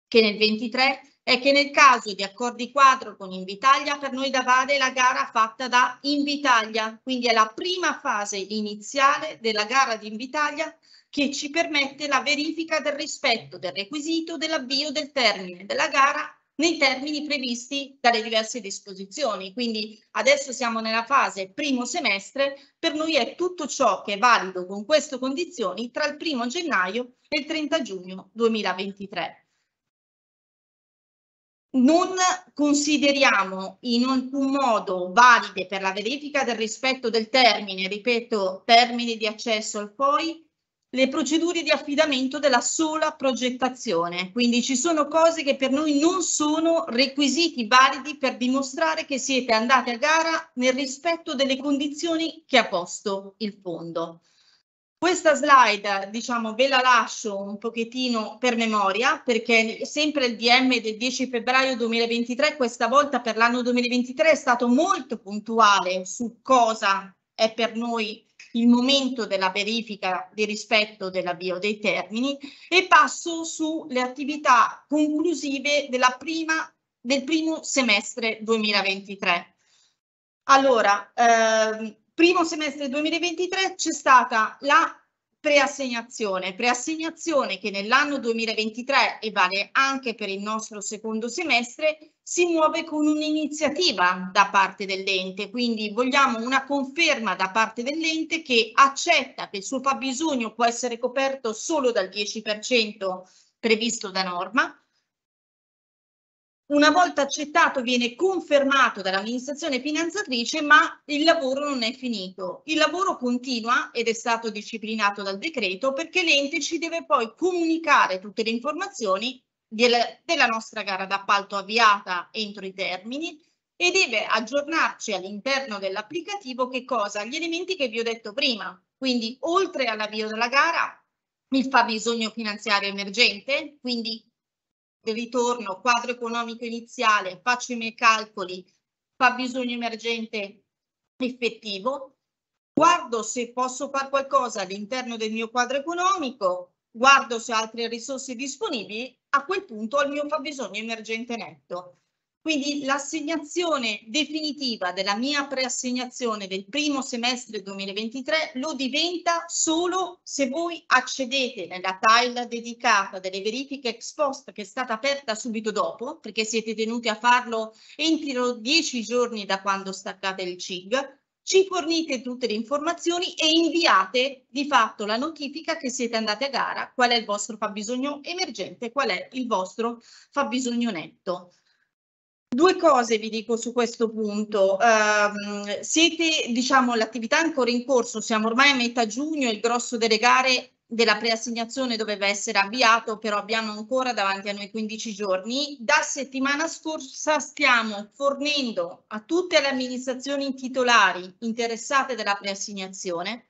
che nel 23, è che nel caso di accordi quadro con Invitalia, per noi da Vale la gara fatta da Invitalia, quindi è la prima fase iniziale della gara di Invitalia che ci permette la verifica del rispetto del requisito dell'avvio del termine della gara nei termini previsti dalle diverse disposizioni. Quindi adesso siamo nella fase primo semestre, per noi è tutto ciò che è valido con queste condizioni tra il primo gennaio e il 30 giugno 2023 non consideriamo in alcun modo valide per la verifica del rispetto del termine, ripeto, termine di accesso al POI, le procedure di affidamento della sola progettazione. Quindi ci sono cose che per noi non sono requisiti validi per dimostrare che siete andati a gara nel rispetto delle condizioni che ha posto il fondo. Questa slide, diciamo, ve la lascio un pochettino per memoria, perché sempre il DM del 10 febbraio 2023, questa volta per l'anno 2023, è stato molto puntuale su cosa è per noi il momento della verifica di rispetto dell'avvio dei termini e passo sulle attività conclusive prima, del primo semestre 2023. Allora, ehm, primo semestre 2023 c'è stata la preassegnazione, preassegnazione che nell'anno 2023 e vale anche per il nostro secondo semestre si muove con un'iniziativa da parte dell'ente, quindi vogliamo una conferma da parte dell'ente che accetta che il suo fabbisogno può essere coperto solo dal 10% previsto da norma una volta accettato viene confermato dall'amministrazione finanziatrice, ma il lavoro non è finito. Il lavoro continua ed è stato disciplinato dal decreto perché l'ente ci deve poi comunicare tutte le informazioni della nostra gara d'appalto avviata entro i termini e deve aggiornarci all'interno dell'applicativo che cosa? Gli elementi che vi ho detto prima. Quindi oltre all'avvio della gara, il fabbisogno finanziario emergente, quindi ritorno, quadro economico iniziale, faccio i miei calcoli, fabbisogno emergente effettivo, guardo se posso fare qualcosa all'interno del mio quadro economico, guardo se ho altre risorse disponibili, a quel punto ho il mio fabbisogno emergente netto. Quindi l'assegnazione definitiva della mia preassegnazione del primo semestre 2023 lo diventa solo se voi accedete nella tile dedicata delle verifiche ex post che è stata aperta subito dopo, perché siete tenuti a farlo entro dieci giorni da quando staccate il CIG, ci fornite tutte le informazioni e inviate di fatto la notifica che siete andati a gara, qual è il vostro fabbisogno emergente, qual è il vostro fabbisogno netto. Due cose vi dico su questo punto. Um, siete, diciamo, l'attività è ancora in corso, siamo ormai a metà giugno, il grosso delle gare della preassegnazione doveva essere avviato, però abbiamo ancora davanti a noi 15 giorni. Da settimana scorsa stiamo fornendo a tutte le amministrazioni titolari interessate della preassegnazione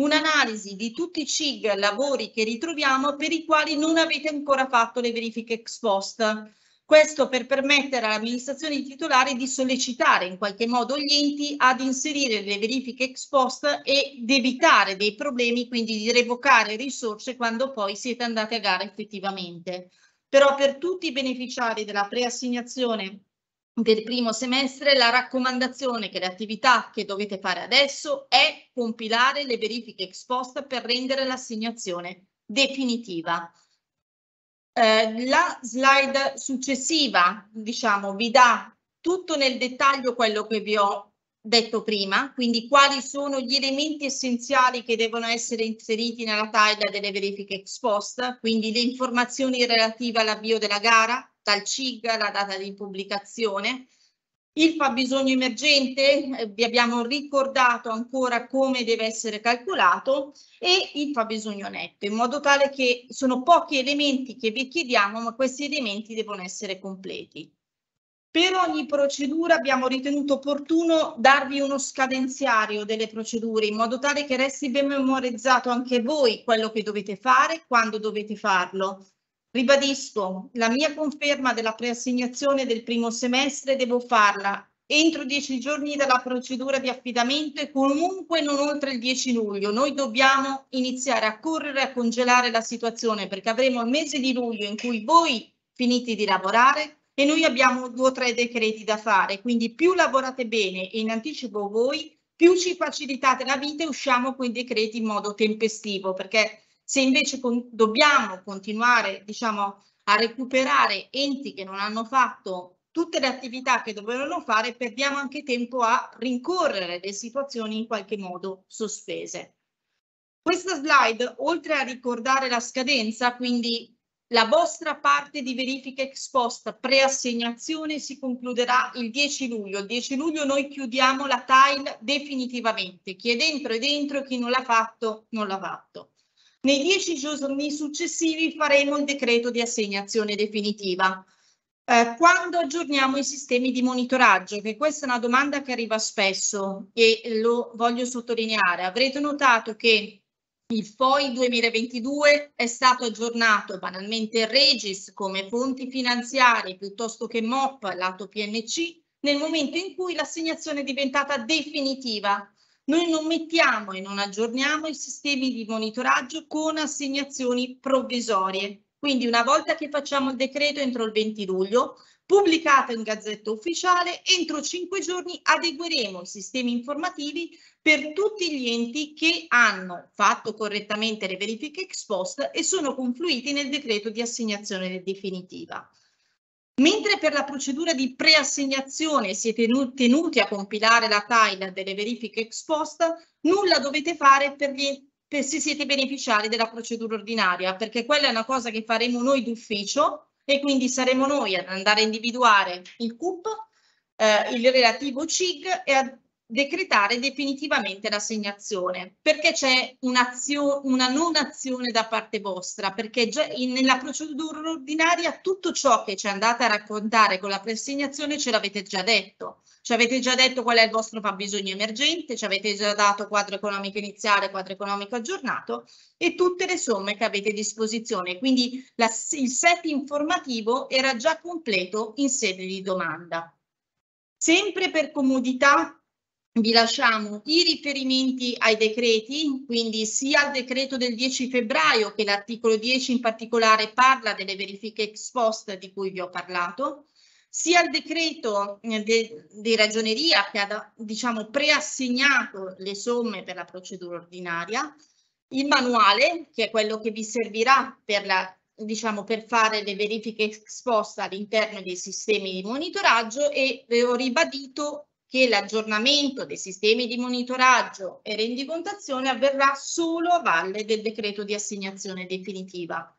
un'analisi di tutti i CIG lavori che ritroviamo per i quali non avete ancora fatto le verifiche ex post. Questo per permettere all'amministrazione titolare di sollecitare in qualche modo gli enti ad inserire le verifiche ex post ed evitare dei problemi, quindi di revocare risorse quando poi siete andati a gara effettivamente. Però per tutti i beneficiari della preassegnazione del primo semestre la raccomandazione che le attività che dovete fare adesso è compilare le verifiche ex post per rendere l'assegnazione definitiva. Eh, la slide successiva, diciamo, vi dà tutto nel dettaglio quello che vi ho detto prima, quindi quali sono gli elementi essenziali che devono essere inseriti nella taglia delle verifiche ex post, quindi le informazioni relative all'avvio della gara, dal CIG alla data di pubblicazione, il fabbisogno emergente, eh, vi abbiamo ricordato ancora come deve essere calcolato, e il fabbisogno netto, in modo tale che sono pochi elementi che vi chiediamo, ma questi elementi devono essere completi. Per ogni procedura abbiamo ritenuto opportuno darvi uno scadenziario delle procedure, in modo tale che resti ben memorizzato anche voi quello che dovete fare, quando dovete farlo, Ribadisco, la mia conferma della preassegnazione del primo semestre devo farla entro dieci giorni dalla procedura di affidamento e comunque non oltre il 10 luglio. Noi dobbiamo iniziare a correre, a congelare la situazione perché avremo il mese di luglio in cui voi finite di lavorare e noi abbiamo due o tre decreti da fare. Quindi più lavorate bene e in anticipo voi, più ci facilitate la vita e usciamo con i decreti in modo tempestivo perché se invece con, dobbiamo continuare diciamo, a recuperare enti che non hanno fatto tutte le attività che dovevano fare, perdiamo anche tempo a rincorrere le situazioni in qualche modo sospese. Questa slide, oltre a ricordare la scadenza, quindi la vostra parte di verifica ex post preassegnazione si concluderà il 10 luglio. Il 10 luglio noi chiudiamo la tile definitivamente. Chi è dentro è dentro, chi non l'ha fatto non l'ha fatto. Nei dieci giorni successivi faremo il decreto di assegnazione definitiva. Eh, quando aggiorniamo i sistemi di monitoraggio? Che questa è una domanda che arriva spesso e lo voglio sottolineare. Avrete notato che il FOI 2022 è stato aggiornato banalmente Regis come fonti finanziarie piuttosto che MOP lato PNC nel momento in cui l'assegnazione è diventata definitiva noi non mettiamo e non aggiorniamo i sistemi di monitoraggio con assegnazioni provvisorie. Quindi una volta che facciamo il decreto entro il 20 luglio, pubblicata in gazzetta ufficiale, entro cinque giorni adegueremo i sistemi informativi per tutti gli enti che hanno fatto correttamente le verifiche ex post e sono confluiti nel decreto di assegnazione definitiva. Mentre per la procedura di preassegnazione siete tenuti a compilare la tile delle verifiche ex post, nulla dovete fare per gli, per se siete beneficiari della procedura ordinaria, perché quella è una cosa che faremo noi d'ufficio e quindi saremo noi ad andare a individuare il CUP, eh, il relativo CIG e a decretare definitivamente l'assegnazione perché c'è una non azione da parte vostra perché già in, nella procedura ordinaria tutto ciò che ci andate a raccontare con la preassegnazione ce l'avete già detto ci avete già detto qual è il vostro fabbisogno emergente ci avete già dato quadro economico iniziale quadro economico aggiornato e tutte le somme che avete a disposizione quindi la, il set informativo era già completo in sede di domanda sempre per comodità vi lasciamo i riferimenti ai decreti, quindi sia al decreto del 10 febbraio che l'articolo 10 in particolare parla delle verifiche ex post di cui vi ho parlato, sia al decreto eh, de, di ragioneria che ha diciamo, preassegnato le somme per la procedura ordinaria, il manuale che è quello che vi servirà per, la, diciamo, per fare le verifiche ex post all'interno dei sistemi di monitoraggio e, ho ribadito, che l'aggiornamento dei sistemi di monitoraggio e rendicontazione avverrà solo a valle del decreto di assegnazione definitiva.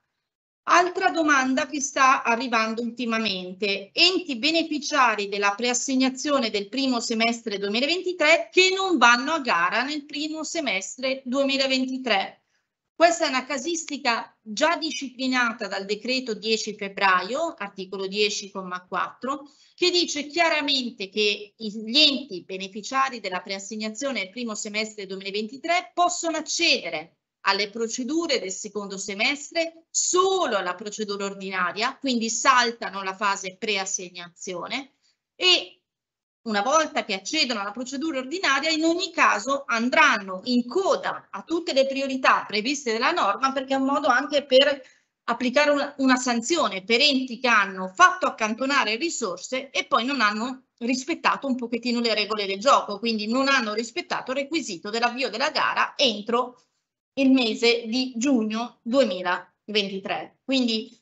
Altra domanda che sta arrivando ultimamente, enti beneficiari della preassegnazione del primo semestre 2023 che non vanno a gara nel primo semestre 2023. Questa è una casistica già disciplinata dal decreto 10 febbraio, articolo 10,4, che dice chiaramente che gli enti beneficiari della preassegnazione del primo semestre 2023 possono accedere alle procedure del secondo semestre solo alla procedura ordinaria, quindi saltano la fase preassegnazione e una volta che accedono alla procedura ordinaria, in ogni caso andranno in coda a tutte le priorità previste dalla norma perché è un modo anche per applicare una, una sanzione per enti che hanno fatto accantonare risorse e poi non hanno rispettato un pochettino le regole del gioco, quindi non hanno rispettato il requisito dell'avvio della gara entro il mese di giugno 2023. Quindi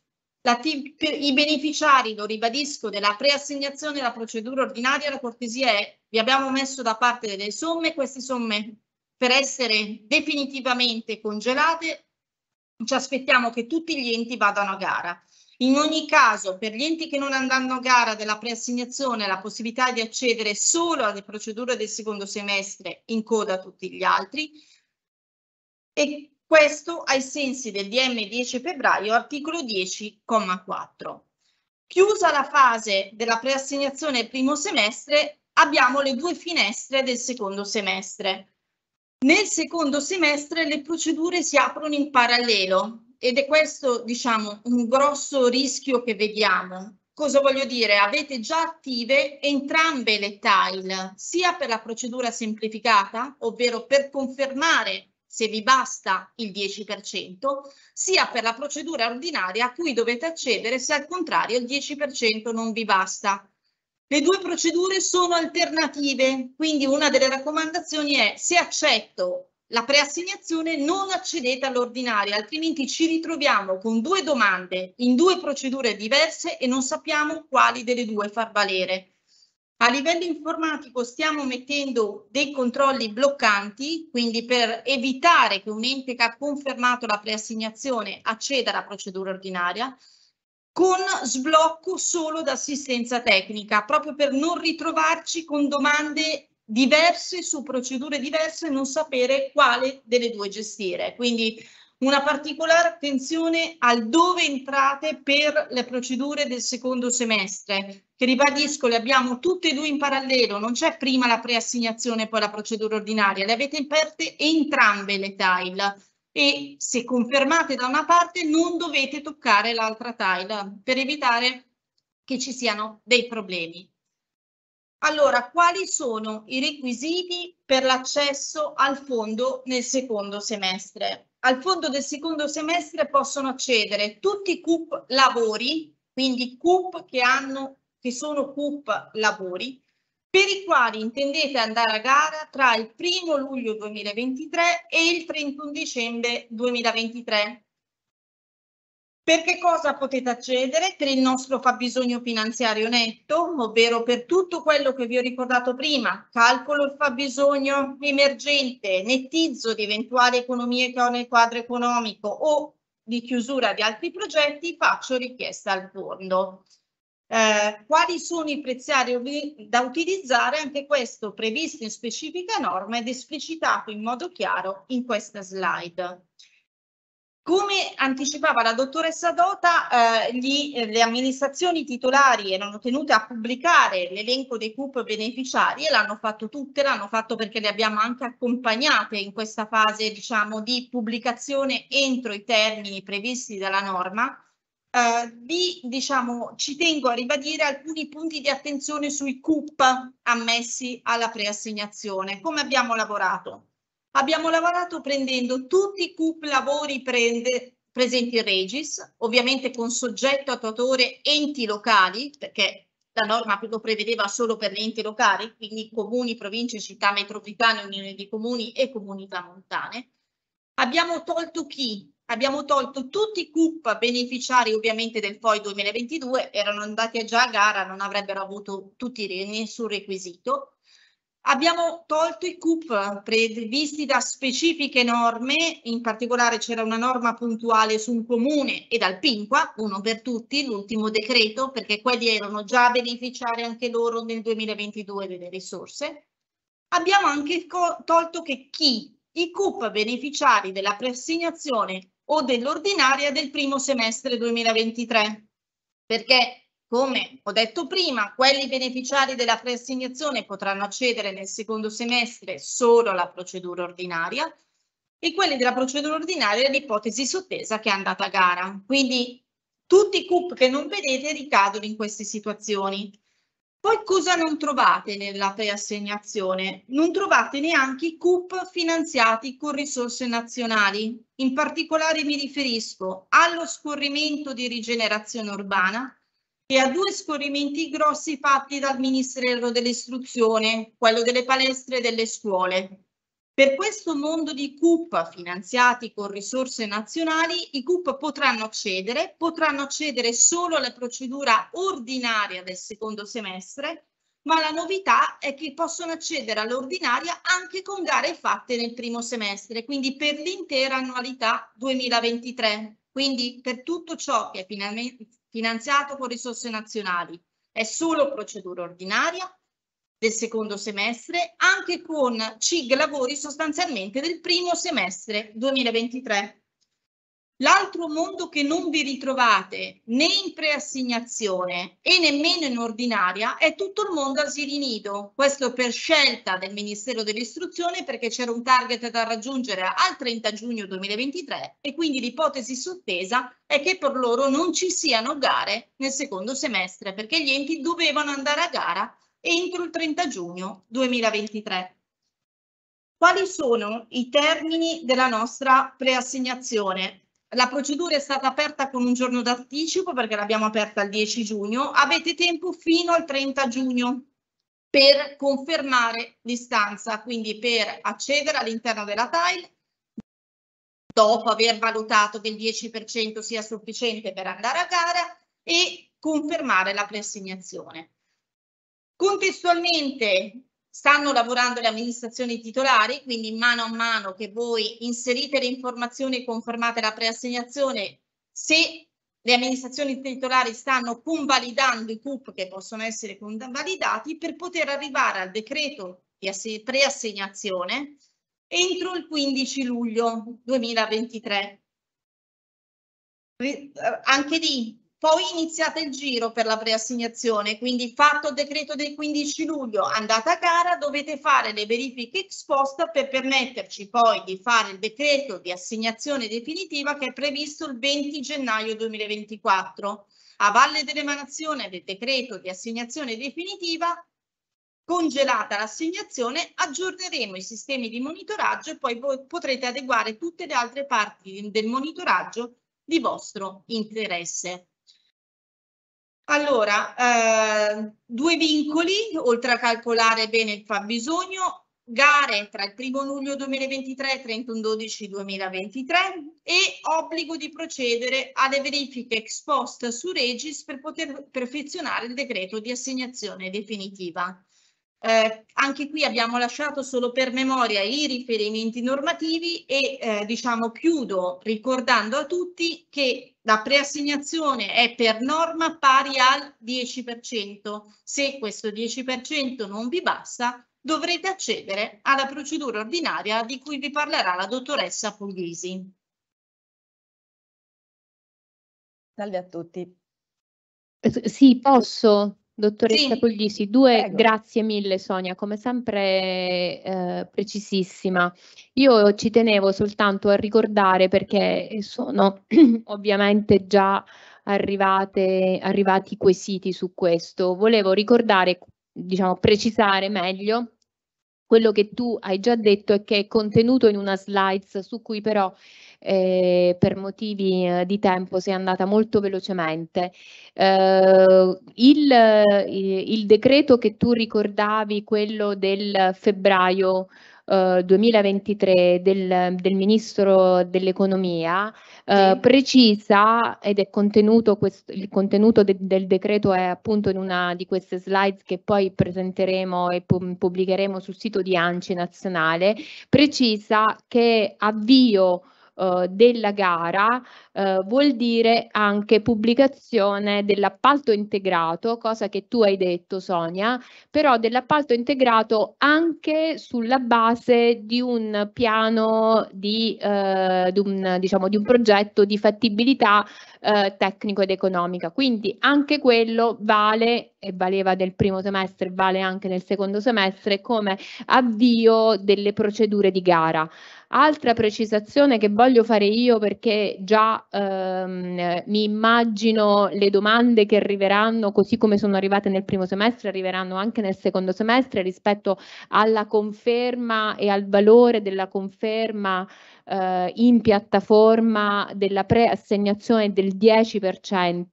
la, I beneficiari, lo ribadisco, della preassegnazione della procedura ordinaria, la cortesia è, vi abbiamo messo da parte delle somme, queste somme per essere definitivamente congelate, ci aspettiamo che tutti gli enti vadano a gara. In ogni caso, per gli enti che non andranno a gara della preassegnazione, la possibilità di accedere solo alle procedure del secondo semestre in coda a tutti gli altri. E questo ai sensi del DM 10 febbraio, articolo 10,4. Chiusa la fase della preassegnazione primo semestre, abbiamo le due finestre del secondo semestre. Nel secondo semestre le procedure si aprono in parallelo ed è questo, diciamo, un grosso rischio che vediamo. Cosa voglio dire? Avete già attive entrambe le tile, sia per la procedura semplificata, ovvero per confermare se vi basta il 10%, sia per la procedura ordinaria a cui dovete accedere se al contrario il 10% non vi basta. Le due procedure sono alternative, quindi una delle raccomandazioni è se accetto la preassegnazione non accedete all'ordinaria, altrimenti ci ritroviamo con due domande in due procedure diverse e non sappiamo quali delle due far valere. A livello informatico stiamo mettendo dei controlli bloccanti, quindi per evitare che un ente che ha confermato la preassegnazione acceda alla procedura ordinaria, con sblocco solo d'assistenza tecnica, proprio per non ritrovarci con domande diverse su procedure diverse e non sapere quale delle due gestire. Quindi una particolare attenzione al dove entrate per le procedure del secondo semestre, che ribadisco le abbiamo tutte e due in parallelo, non c'è prima la preassegnazione e poi la procedura ordinaria, le avete aperte entrambe le tile e se confermate da una parte non dovete toccare l'altra tile per evitare che ci siano dei problemi. Allora, quali sono i requisiti per l'accesso al fondo nel secondo semestre? al fondo del secondo semestre possono accedere tutti i CUP lavori, quindi CUP che, hanno, che sono CUP lavori, per i quali intendete andare a gara tra il 1 luglio 2023 e il 31 dicembre 2023. Per che cosa potete accedere? Per il nostro fabbisogno finanziario netto, ovvero per tutto quello che vi ho ricordato prima, calcolo il fabbisogno emergente, nettizzo di eventuali economie che ho nel quadro economico o di chiusura di altri progetti, faccio richiesta al fondo. Eh, quali sono i preziari da utilizzare? Anche questo previsto in specifica norma ed esplicitato in modo chiaro in questa slide. Come anticipava la dottoressa Dota, eh, gli, eh, le amministrazioni titolari erano tenute a pubblicare l'elenco dei CUP beneficiari e l'hanno fatto tutte, l'hanno fatto perché le abbiamo anche accompagnate in questa fase diciamo, di pubblicazione entro i termini previsti dalla norma. Eh, vi diciamo, ci tengo a ribadire alcuni punti di attenzione sui CUP ammessi alla preassegnazione. Come abbiamo lavorato? Abbiamo lavorato prendendo tutti i CUP lavori prende, presenti in Regis, ovviamente con soggetto attuatore enti locali, perché la norma lo prevedeva solo per gli enti locali, quindi comuni, province, città metropolitane, unione di comuni e comunità montane. Abbiamo tolto chi? Abbiamo tolto tutti i CUP beneficiari ovviamente del FOI 2022, erano andati già a gara, non avrebbero avuto tutti, nessun requisito Abbiamo tolto i CUP previsti da specifiche norme, in particolare c'era una norma puntuale su un comune e dal PINQUA, uno per tutti, l'ultimo decreto, perché quelli erano già a beneficiare anche loro nel 2022 delle risorse. Abbiamo anche tolto che chi i CUP beneficiari della preassignazione o dell'ordinaria del primo semestre 2023, perché come ho detto prima, quelli beneficiari della preassegnazione potranno accedere nel secondo semestre solo alla procedura ordinaria e quelli della procedura ordinaria all'ipotesi sottesa che è andata a gara. Quindi tutti i CUP che non vedete ricadono in queste situazioni. Poi cosa non trovate nella preassegnazione? Non trovate neanche i CUP finanziati con risorse nazionali. In particolare mi riferisco allo scorrimento di rigenerazione urbana, e a due scorrimenti grossi fatti dal Ministero dell'Istruzione, quello delle palestre e delle scuole. Per questo mondo di CUP finanziati con risorse nazionali, i CUP potranno accedere, potranno accedere solo alla procedura ordinaria del secondo semestre, ma la novità è che possono accedere all'ordinaria anche con gare fatte nel primo semestre, quindi per l'intera annualità 2023. Quindi per tutto ciò che è finanziato con risorse nazionali, è solo procedura ordinaria del secondo semestre, anche con CIG lavori sostanzialmente del primo semestre 2023. L'altro mondo che non vi ritrovate né in preassegnazione e nemmeno in ordinaria è tutto il mondo asili nido. Questo per scelta del Ministero dell'Istruzione perché c'era un target da raggiungere al 30 giugno 2023 e quindi l'ipotesi sottesa è che per loro non ci siano gare nel secondo semestre perché gli enti dovevano andare a gara entro il 30 giugno 2023. Quali sono i termini della nostra preassegnazione? La procedura è stata aperta con un giorno d'anticipo perché l'abbiamo aperta il 10 giugno. Avete tempo fino al 30 giugno per confermare l'istanza, quindi per accedere all'interno della TILE dopo aver valutato che il 10% sia sufficiente per andare a gara e confermare la preassegnazione. Contestualmente Stanno lavorando le amministrazioni titolari, quindi mano a mano che voi inserite le informazioni e confermate la preassegnazione, se le amministrazioni titolari stanno convalidando i CUP che possono essere convalidati per poter arrivare al decreto di preassegnazione entro il 15 luglio 2023. Eh, anche lì poi iniziate il giro per la preassegnazione, quindi fatto il decreto del 15 luglio, andata a gara, dovete fare le verifiche ex post per permetterci poi di fare il decreto di assegnazione definitiva che è previsto il 20 gennaio 2024. A valle dell'emanazione del decreto di assegnazione definitiva, congelata l'assegnazione, aggiorneremo i sistemi di monitoraggio e poi potrete adeguare tutte le altre parti del monitoraggio di vostro interesse. Allora, eh, due vincoli, oltre a calcolare bene il fabbisogno, gare tra il 1 luglio 2023 e 31 12 2023 e obbligo di procedere alle verifiche ex post su Regis per poter perfezionare il decreto di assegnazione definitiva. Eh, anche qui abbiamo lasciato solo per memoria i riferimenti normativi e eh, diciamo chiudo ricordando a tutti che la preassegnazione è per norma pari al 10%. Se questo 10% non vi basta, dovrete accedere alla procedura ordinaria di cui vi parlerà la dottoressa Puglisi. Salve a tutti. Sì, posso? Dottoressa sì. Puglisi, due Prego. grazie mille Sonia, come sempre eh, precisissima. Io ci tenevo soltanto a ricordare perché eh, sono ovviamente già arrivate, arrivati quesiti su questo. Volevo ricordare, diciamo precisare meglio quello che tu hai già detto e che è contenuto in una slide su cui però eh, per motivi eh, di tempo si è andata molto velocemente. Eh, il, eh, il, decreto che tu ricordavi, quello del febbraio eh, 2023 del, del, Ministro dell'Economia, eh, sì. precisa ed è contenuto, questo, il contenuto de, del decreto è appunto in una di queste slides che poi presenteremo e pubblicheremo sul sito di ANCI nazionale, precisa che avvio eh, della gara eh, vuol dire anche pubblicazione dell'appalto integrato, cosa che tu hai detto Sonia, però dell'appalto integrato anche sulla base di un piano di, eh, di, un, diciamo, di un progetto di fattibilità eh, tecnico ed economica. Quindi anche quello vale e valeva nel primo semestre, vale anche nel secondo semestre come avvio delle procedure di gara. Altra precisazione che voglio fare io perché già ehm, mi immagino le domande che arriveranno, così come sono arrivate nel primo semestre, arriveranno anche nel secondo semestre rispetto alla conferma e al valore della conferma eh, in piattaforma della preassegnazione del 10%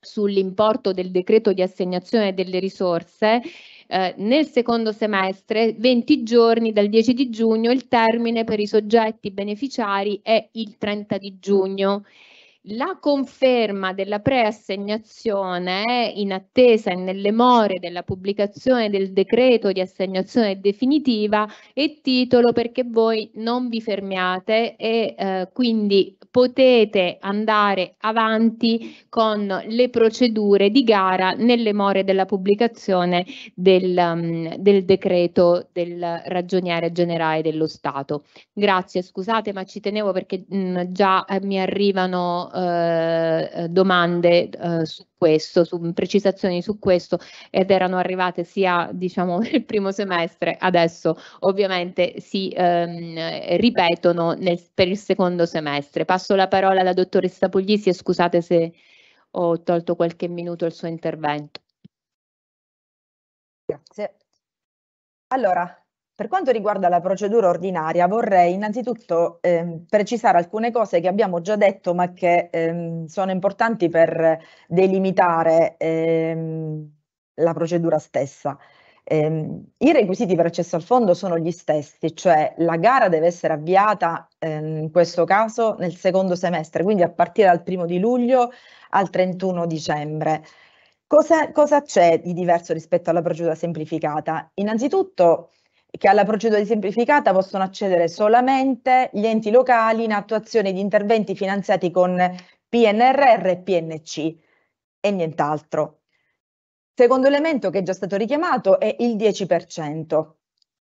sull'importo del decreto di assegnazione delle risorse eh, nel secondo semestre, 20 giorni dal 10 di giugno, il termine per i soggetti beneficiari è il 30 di giugno la conferma della preassegnazione in attesa e nelle more della pubblicazione del decreto di assegnazione definitiva è titolo perché voi non vi fermiate e eh, quindi potete andare avanti con le procedure di gara nelle more della pubblicazione del, um, del decreto del ragioniere generale dello Stato. Grazie, scusate ma ci tenevo perché mh, mm, già eh, mi arrivano eh, domande eh, su questo, su precisazioni su questo ed erano arrivate sia diciamo nel primo semestre, adesso ovviamente si ehm, ripetono nel, per il secondo semestre. Passo la parola alla dottoressa Puglisi e scusate se ho tolto qualche minuto il suo intervento. Grazie. Allora, per quanto riguarda la procedura ordinaria, vorrei innanzitutto eh, precisare alcune cose che abbiamo già detto ma che ehm, sono importanti per delimitare ehm, la procedura stessa. Ehm, I requisiti per accesso al fondo sono gli stessi, cioè la gara deve essere avviata ehm, in questo caso nel secondo semestre, quindi a partire dal primo di luglio al 31 dicembre. Cosa, cosa c'è di diverso rispetto alla procedura semplificata? Innanzitutto che alla procedura semplificata possono accedere solamente gli enti locali in attuazione di interventi finanziati con PNRR e PNC e nient'altro. Secondo elemento che è già stato richiamato è il 10%.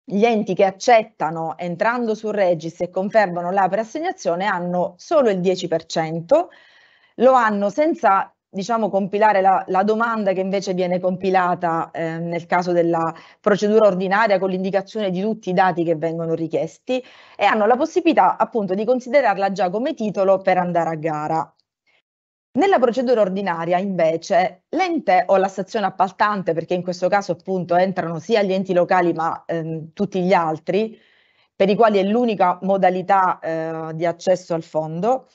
Gli enti che accettano entrando sul Regis e confermano la preassegnazione hanno solo il 10%, lo hanno senza diciamo, compilare la, la, domanda che invece viene compilata eh, nel caso della procedura ordinaria con l'indicazione di tutti i dati che vengono richiesti e hanno la possibilità appunto di considerarla già come titolo per andare a gara. Nella procedura ordinaria invece l'ente o la stazione appaltante, perché in questo caso appunto entrano sia gli enti locali ma ehm, tutti gli altri, per i quali è l'unica modalità eh, di accesso al fondo,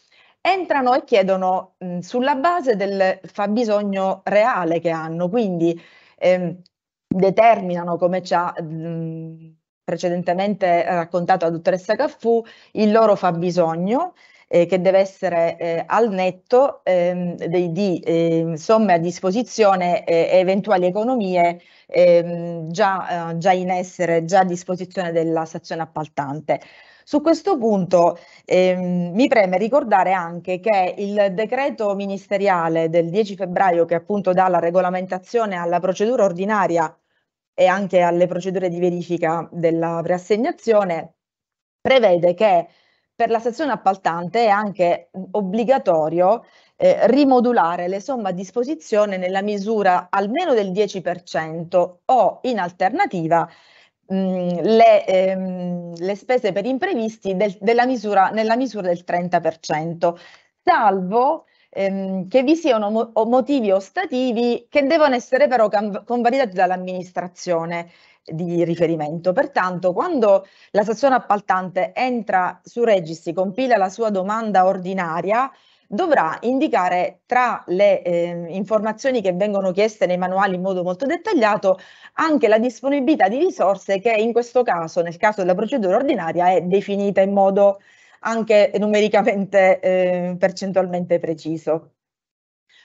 entrano e chiedono mh, sulla base del fabbisogno reale che hanno, quindi ehm, determinano come ci ha mh, precedentemente raccontato la dottoressa Caffù il loro fabbisogno. Eh, che deve essere eh, al netto ehm, dei, di eh, somme a disposizione eh, e eventuali economie ehm, già, eh, già, in essere, già a disposizione della stazione appaltante. Su questo punto ehm, mi preme ricordare anche che il decreto ministeriale del 10 febbraio che appunto dà la regolamentazione alla procedura ordinaria e anche alle procedure di verifica della preassegnazione prevede che per la sezione appaltante è anche obbligatorio eh, rimodulare le somme a disposizione nella misura almeno del 10% o in alternativa mh, mm, le, ehm, le, spese per imprevisti del, misura, nella misura del 30%, salvo ehm, che vi siano mo- motivi ostativi che devono essere però cam- convalidati dall'amministrazione di riferimento. Pertanto, quando la stazione appaltante entra su Regis, compila la sua domanda ordinaria, dovrà indicare tra le eh, informazioni che vengono chieste nei manuali in modo molto dettagliato anche la disponibilità di risorse che in questo caso, nel caso della procedura ordinaria, è definita in modo anche numericamente eh, percentualmente preciso.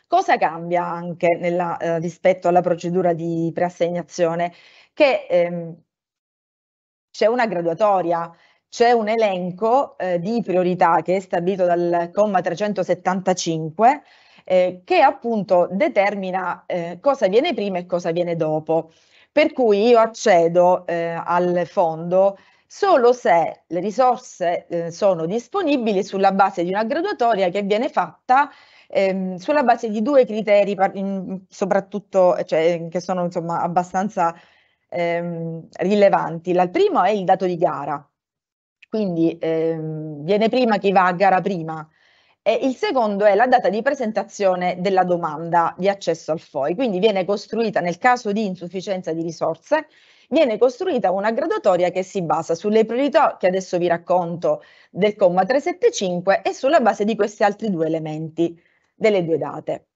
Cosa cambia anche nella, eh, rispetto alla procedura di preassegnazione? Che ehm, c'è una graduatoria, c'è un elenco eh, di priorità che è stabilito dal comma 375 eh, che appunto determina eh, cosa viene prima e cosa viene dopo. Per cui io accedo eh, al fondo solo se le risorse eh, sono disponibili sulla base di una graduatoria che viene fatta ehm, sulla base di due criteri, soprattutto cioè, che sono insomma abbastanza ehm, rilevanti. Il primo è il dato di gara, quindi ehm, viene prima chi va a gara prima. E il secondo è la data di presentazione della domanda di accesso al FOI, quindi viene costruita nel caso di insufficienza di risorse, viene costruita una graduatoria che si basa sulle priorità che adesso vi racconto del comma 375 e sulla base di questi altri due elementi delle due date.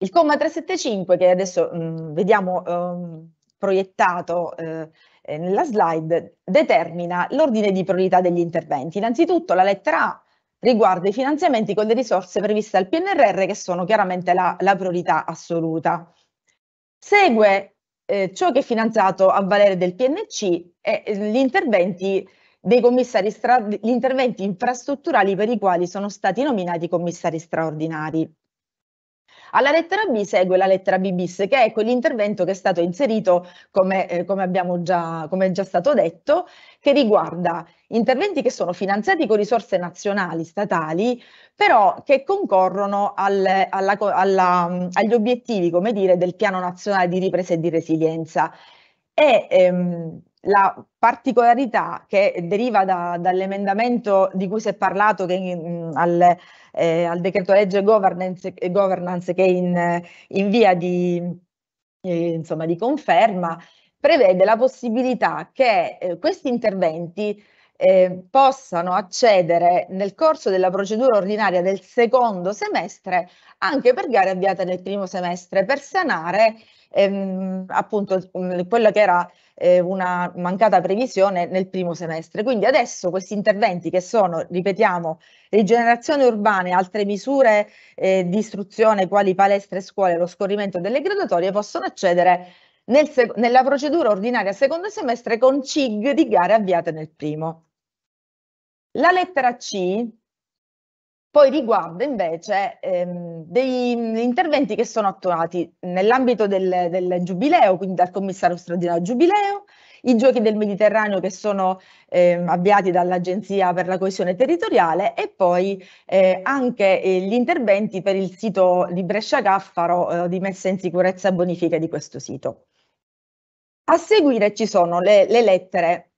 Il comma 375 che adesso mh, mm, vediamo ehm, proiettato eh, eh, nella slide determina l'ordine di priorità degli interventi. Innanzitutto la lettera A riguarda i finanziamenti con le risorse previste al PNRR che sono chiaramente la, la priorità assoluta. Segue eh, ciò che è finanziato a valere del PNC e eh, gli interventi dei commissari gli interventi infrastrutturali per i quali sono stati nominati commissari straordinari. Alla lettera B segue la lettera B bis, che è quell'intervento che è stato inserito, come, eh, come, già, come è già stato detto, che riguarda interventi che sono finanziati con risorse nazionali, statali, però che concorrono al, alla, alla, agli obiettivi, come dire, del Piano Nazionale di Ripresa e di Resilienza. E ehm, la particolarità che deriva da, dall'emendamento di cui si è parlato che in, al, eh, al, decreto legge governance, governance che è in, in via di, eh, insomma, di conferma, prevede la possibilità che eh, questi interventi eh, possano accedere nel corso della procedura ordinaria del secondo semestre anche per gare avviate nel primo semestre per sanare ehm, appunto mhmm, quella che era eh, una mancata previsione nel primo semestre. Quindi adesso questi interventi che sono, ripetiamo, rigenerazione urbana e altre misure eh, di istruzione quali palestre e scuole, lo scorrimento delle graduatorie possono accedere nel nella procedura ordinaria secondo semestre con CIG di gare avviate nel primo. La lettera C poi riguarda invece ehm, degli interventi che sono attuati nell'ambito del, del, Giubileo, quindi dal commissario straordinario Giubileo, i giochi del Mediterraneo che sono ehm, avviati dall'Agenzia per la coesione territoriale e poi eh, anche eh, gli interventi per il sito di Brescia Gaffaro eh, di messa in sicurezza e bonifica di questo sito. A seguire ci sono le, le lettere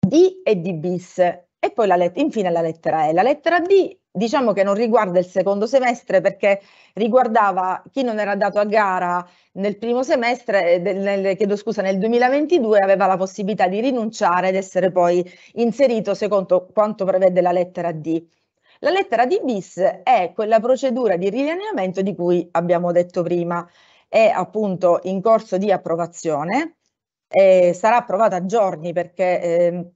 D e D bis e poi la let- infine la lettera E. La lettera D diciamo che non riguarda il secondo semestre perché riguardava chi non era dato a gara nel primo semestre, eh, del, nel, chiedo scusa, nel 2022 aveva la possibilità di rinunciare ed essere poi inserito secondo quanto prevede la lettera D. La lettera D bis è quella procedura di riallineamento di cui abbiamo detto prima, è appunto in corso di approvazione, eh, sarà approvata a giorni perché... Eh,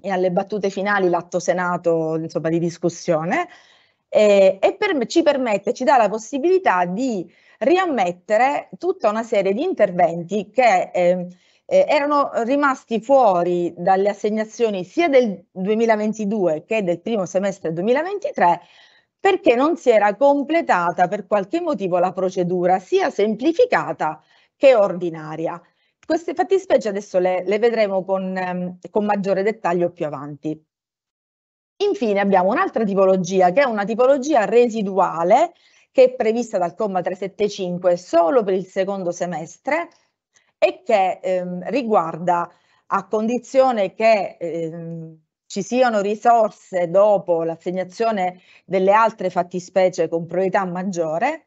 e alle battute finali l'atto senato insomma, di discussione eh, e per, ci permette, ci dà la possibilità di riammettere tutta una serie di interventi che ehm, eh, erano rimasti fuori dalle assegnazioni sia del 2022 che del primo semestre 2023 perché non si era completata per qualche motivo la procedura sia semplificata che ordinaria. Queste fattispecie adesso le, le vedremo con, ehm, con maggiore dettaglio più avanti. Infine abbiamo un'altra tipologia che è una tipologia residuale che è prevista dal comma 375 solo per il secondo semestre e che ehm, riguarda a condizione che ehm, ci siano risorse dopo l'assegnazione delle altre fattispecie con priorità maggiore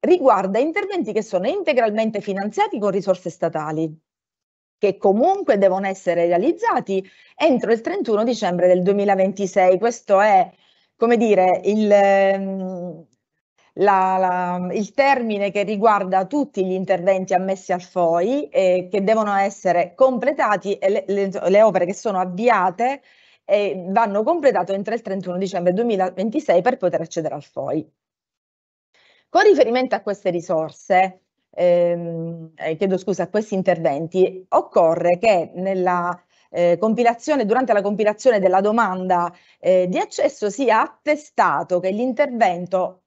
riguarda interventi che sono integralmente finanziati con risorse statali, che comunque devono essere realizzati entro il 31 dicembre del 2026. Questo è, come dire, il... Ehm, la, la, il termine che riguarda tutti gli interventi ammessi al FOI eh, che devono essere completati e le, le, le opere che sono avviate eh, vanno completate entro il 31 dicembre 2026 per poter accedere al FOI. Con riferimento a queste risorse, ehm, eh, chiedo scusa, a questi interventi, occorre che nella eh, compilazione, durante la compilazione della domanda eh, di accesso sia attestato che l'intervento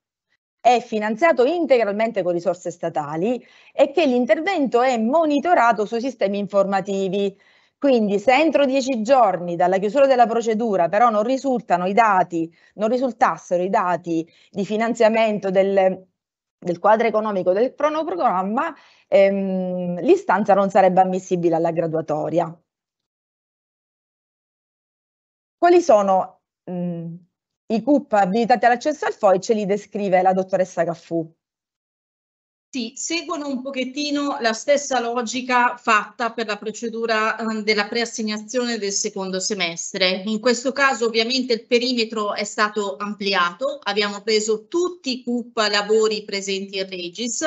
è finanziato integralmente con risorse statali e che l'intervento è monitorato sui sistemi informativi. Quindi se entro dieci giorni dalla chiusura della procedura però non risultano i dati, non risultassero i dati di finanziamento del, del quadro economico del cronoprogramma, ehm, l'istanza non sarebbe ammissibile alla graduatoria. Quali sono mh, i CUP abilitati all'accesso al FOI? Ce li descrive la dottoressa Gaffù. Sì, seguono un pochettino la stessa logica fatta per la procedura ehm, della preassegnazione del secondo semestre. In questo caso ovviamente il perimetro è stato ampliato, abbiamo preso tutti i CUP lavori presenti in Regis,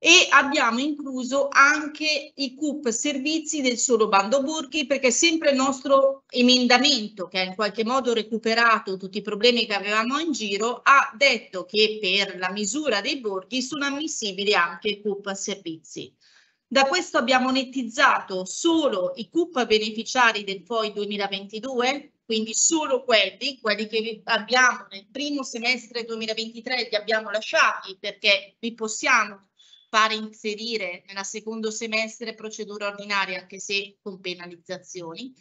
e abbiamo incluso anche i CUP servizi del solo bando Borghi perché sempre il nostro emendamento che ha in qualche modo recuperato tutti i problemi che avevamo in giro ha detto che per la misura dei borghi sono ammissibili anche i CUP servizi. Da questo abbiamo nettizzato solo i CUP beneficiari del FOI 2022 quindi solo quelli, quelli che abbiamo nel primo semestre 2023 li abbiamo lasciati perché vi possiamo fare inserire nel secondo semestre procedura ordinaria, anche se con penalizzazioni.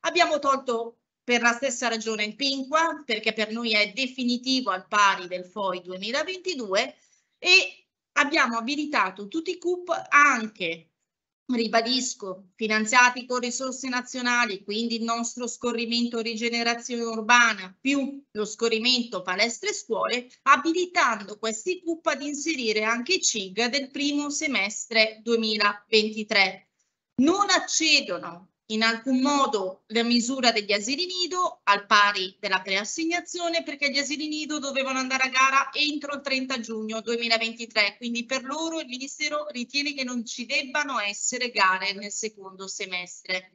Abbiamo tolto per la stessa ragione il PINQUA, perché per noi è definitivo al pari del FOI 2022 e abbiamo abilitato tutti i CUP anche ribadisco, finanziati con risorse nazionali, quindi il nostro scorrimento rigenerazione urbana più lo scorrimento palestre scuole, abilitando questi CUP ad inserire anche i CIG del primo semestre 2023. Non accedono in alcun modo la misura degli asili nido al pari della preassegnazione perché gli asili nido dovevano andare a gara entro il 30 giugno 2023, quindi per loro il Ministero ritiene che non ci debbano essere gare nel secondo semestre.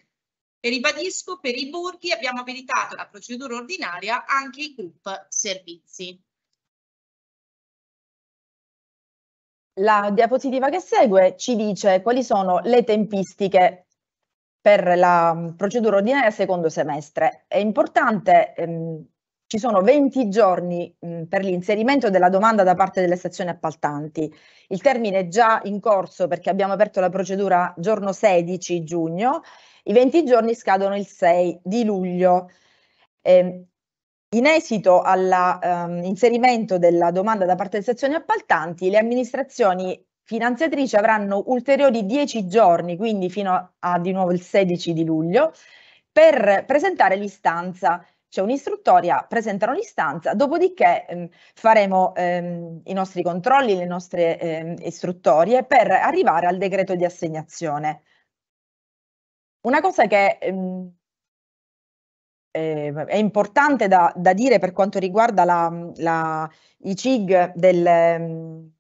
E ribadisco, per i borghi abbiamo abilitato la procedura ordinaria anche i group servizi. La diapositiva che segue ci dice quali sono le tempistiche per la mm, procedura ordinaria secondo semestre. È importante, ehm, ci sono 20 giorni mh, mm, per l'inserimento della domanda da parte delle stazioni appaltanti. Il termine è già in corso perché abbiamo aperto la procedura giorno 16 giugno, i 20 giorni scadono il 6 di luglio. Eh, in esito all'inserimento ehm, della domanda da parte delle stazioni appaltanti, le amministrazioni finanziatrici avranno ulteriori 10 giorni, quindi fino a, a di nuovo il 16 di luglio, per presentare l'istanza c'è cioè, un'istruttoria, presentano l'istanza, dopodiché ehm, faremo ehm, i nostri controlli, le nostre ehm, istruttorie per arrivare al decreto di assegnazione. Una cosa che eh, è importante da, da, dire per quanto riguarda la, la, i CIG del, ehm,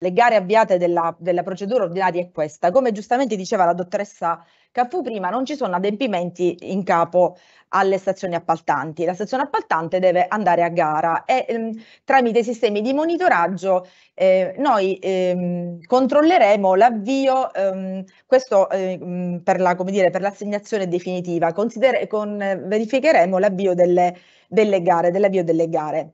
le gare avviate della, della, procedura ordinaria è questa. Come giustamente diceva la dottoressa Caffu prima, non ci sono adempimenti in capo alle stazioni appaltanti. La stazione appaltante deve andare a gara e ehm, tramite sistemi di monitoraggio eh, noi ehm, controlleremo l'avvio, ehm, questo ehm, per, la, come dire, per l'assegnazione definitiva, Considere, con, eh, verificheremo l'avvio delle, delle gare, dell'avvio delle gare.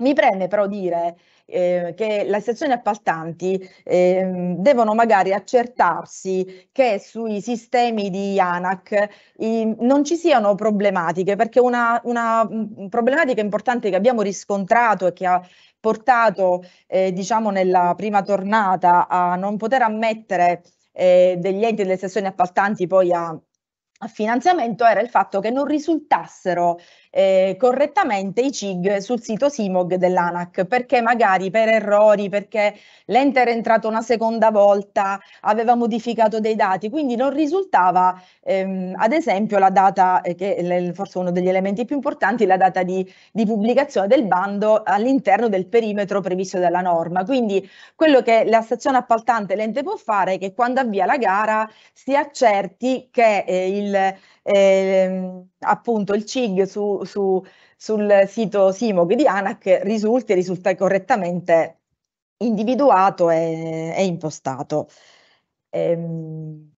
Mi preme però dire eh, che le stazioni appaltanti eh, devono magari accertarsi che sui sistemi di ANAC eh, non ci siano problematiche, perché una, una mm, problematica importante che abbiamo riscontrato e che ha portato, eh, diciamo, nella prima tornata a non poter ammettere eh, degli enti delle stazioni appaltanti poi a a finanziamento era il fatto che non risultassero eh, correttamente i CIG sul sito SIMOG dell'ANAC, perché magari per errori, perché l'ente era entrato una seconda volta, aveva modificato dei dati, quindi non risultava ehm, ad esempio la data, eh, che è forse uno degli elementi più importanti, la data di, di pubblicazione del bando all'interno del perimetro previsto dalla norma. Quindi quello che la stazione appaltante l'ente può fare è che quando avvia la gara si accerti che eh, il eh, appunto il CIG su, su, sul sito SIMOG di ANAC risulti risulta correttamente individuato e, e impostato. Ehm,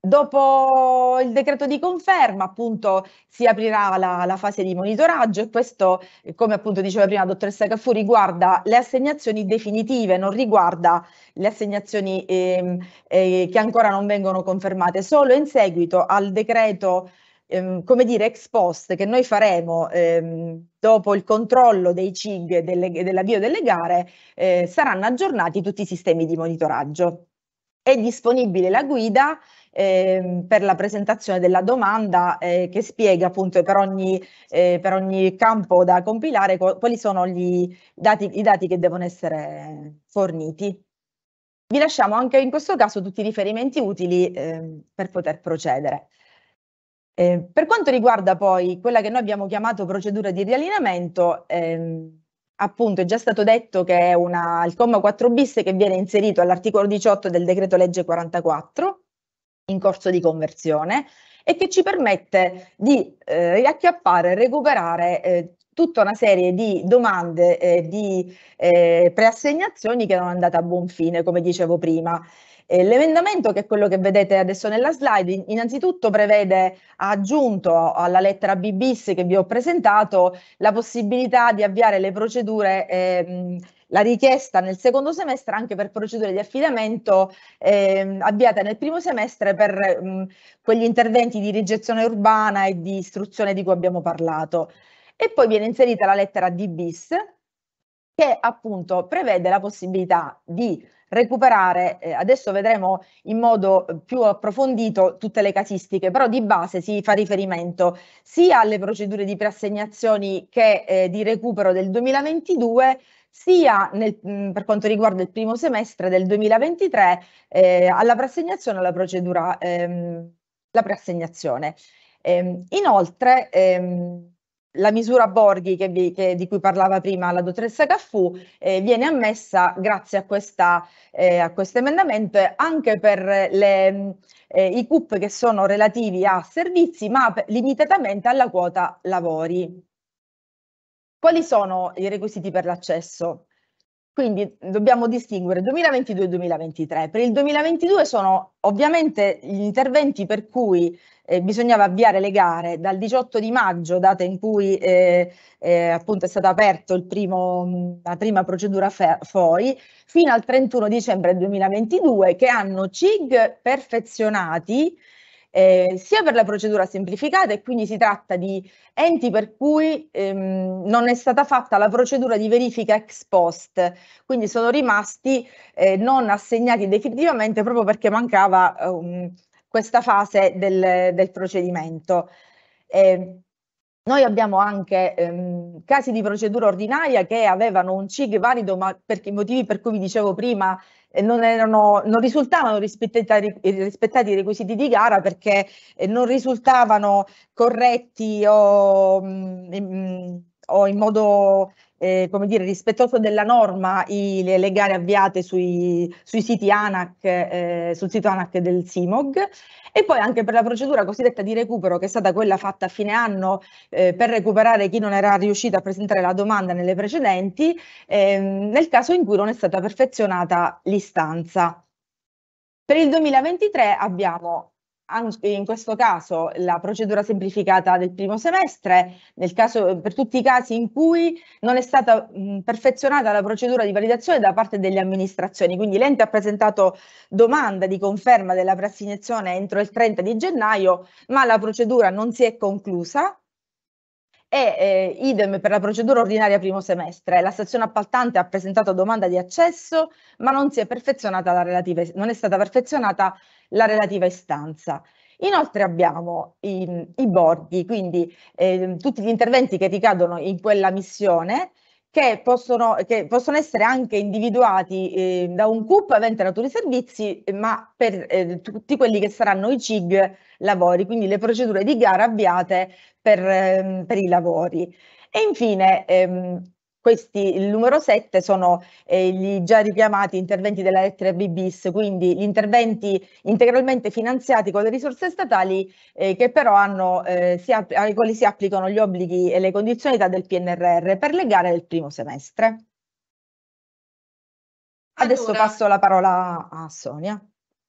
Dopo il decreto di conferma, appunto, si aprirà la, la fase di monitoraggio e questo, come appunto diceva prima la dottoressa Caffù, riguarda le assegnazioni definitive, non riguarda le assegnazioni eh, eh, che ancora non vengono confermate. Solo in seguito al decreto, ehm, come dire, ex post che noi faremo ehm, dopo il controllo dei CIG e dell'avvio delle gare, eh, saranno aggiornati tutti i sistemi di monitoraggio. È disponibile la guida eh, per la presentazione della domanda eh, che spiega appunto per ogni, eh, per ogni campo da compilare quali sono dati, i dati che devono essere forniti. Vi lasciamo anche in questo caso tutti i riferimenti utili ehm, per poter procedere. Ehm, per quanto riguarda poi quella che noi abbiamo chiamato procedura di riallineamento, ehm, appunto è già stato detto che è una, il comma 4 bis che viene inserito all'articolo 18 del decreto legge 44 in corso di conversione e che ci permette di eh, riacchiappare e recuperare eh, tutta una serie di domande e eh, di eh, preassegnazioni che non è andata a buon fine, come dicevo prima. l'emendamento, che è quello che vedete adesso nella slide, innanzitutto prevede, ha aggiunto alla lettera B che vi ho presentato, la possibilità di avviare le procedure. Ehm, la richiesta nel secondo semestre anche per procedure di affidamento eh, avviate nel primo semestre per mh, mm, quegli interventi di rigezione urbana e di istruzione di cui abbiamo parlato. E poi viene inserita la lettera D bis che appunto prevede la possibilità di recuperare, eh, adesso vedremo in modo più approfondito tutte le casistiche, però di base si fa riferimento sia alle procedure di preassegnazioni che eh, di recupero del 2022, sia nel, mh, per quanto riguarda il primo semestre del 2023 eh, alla preassegnazione alla procedura ehm, la preassegnazione. Ehm, inoltre ehm, la misura Borghi che vi, che, di cui parlava prima la dottoressa Caffù eh, viene ammessa grazie a, questa, eh, a questo emendamento anche per le, eh, i CUP che sono relativi a servizi ma limitatamente alla quota lavori. Quali sono i requisiti per l'accesso? Quindi dobbiamo distinguere 2022 e 2023. Per il 2022 sono ovviamente gli interventi per cui eh, bisognava avviare le gare dal 18 di maggio, data in cui eh, eh, appunto è stata aperta mm, la prima procedura FOI, fino al 31 dicembre 2022, che hanno CIG perfezionati eh, sia per la procedura semplificata e quindi si tratta di enti per cui ehm, non è stata fatta la procedura di verifica ex post, quindi sono rimasti eh, non assegnati definitivamente proprio perché mancava um, questa fase del, del procedimento. Eh, noi abbiamo anche ehm, casi di procedura ordinaria che avevano un CIG valido, ma per i motivi per cui vi dicevo prima eh, non, erano, non, risultavano rispettati, rispettati, i requisiti di gara perché eh, non risultavano corretti o, mh, mm, mh, mm, o in modo eh, come dire, rispettoso della norma i, le, le, gare avviate sui, sui siti ANAC, eh, sul sito ANAC del CIMOG e poi anche per la procedura cosiddetta di recupero che è stata quella fatta a fine anno eh, per recuperare chi non era riuscito a presentare la domanda nelle precedenti ehm, nel caso in cui non è stata perfezionata l'istanza. Per il 2023 abbiamo eh, in questo caso la procedura semplificata del primo semestre, caso, eh, per tutti i casi in cui non è stata mm, perfezionata la procedura di validazione da parte delle amministrazioni. Quindi l'ente ha presentato domanda di conferma della preassignazione entro il 30 di gennaio, ma la procedura non si è conclusa e eh, idem per la procedura ordinaria primo semestre. La stazione appaltante ha presentato domanda di accesso, ma non, è, non è stata perfezionata la relativa istanza. Inoltre abbiamo i, i bordi, quindi eh, tutti gli interventi che ricadono in quella missione che possono, che possono essere anche individuati eh, da un CUP avente natura di servizi, ma per eh, tutti quelli che saranno i CIG lavori, quindi le procedure di gara avviate per, ehm, per i lavori. E infine ehm, questi, il numero 7 sono eh, gli già richiamati interventi della lettera B quindi gli interventi integralmente finanziati con le risorse statali eh, che però hanno, eh, si ai quali si applicano gli obblighi e le condizionalità del PNRR per le gare del primo semestre. Adesso allora, passo la parola a Sonia.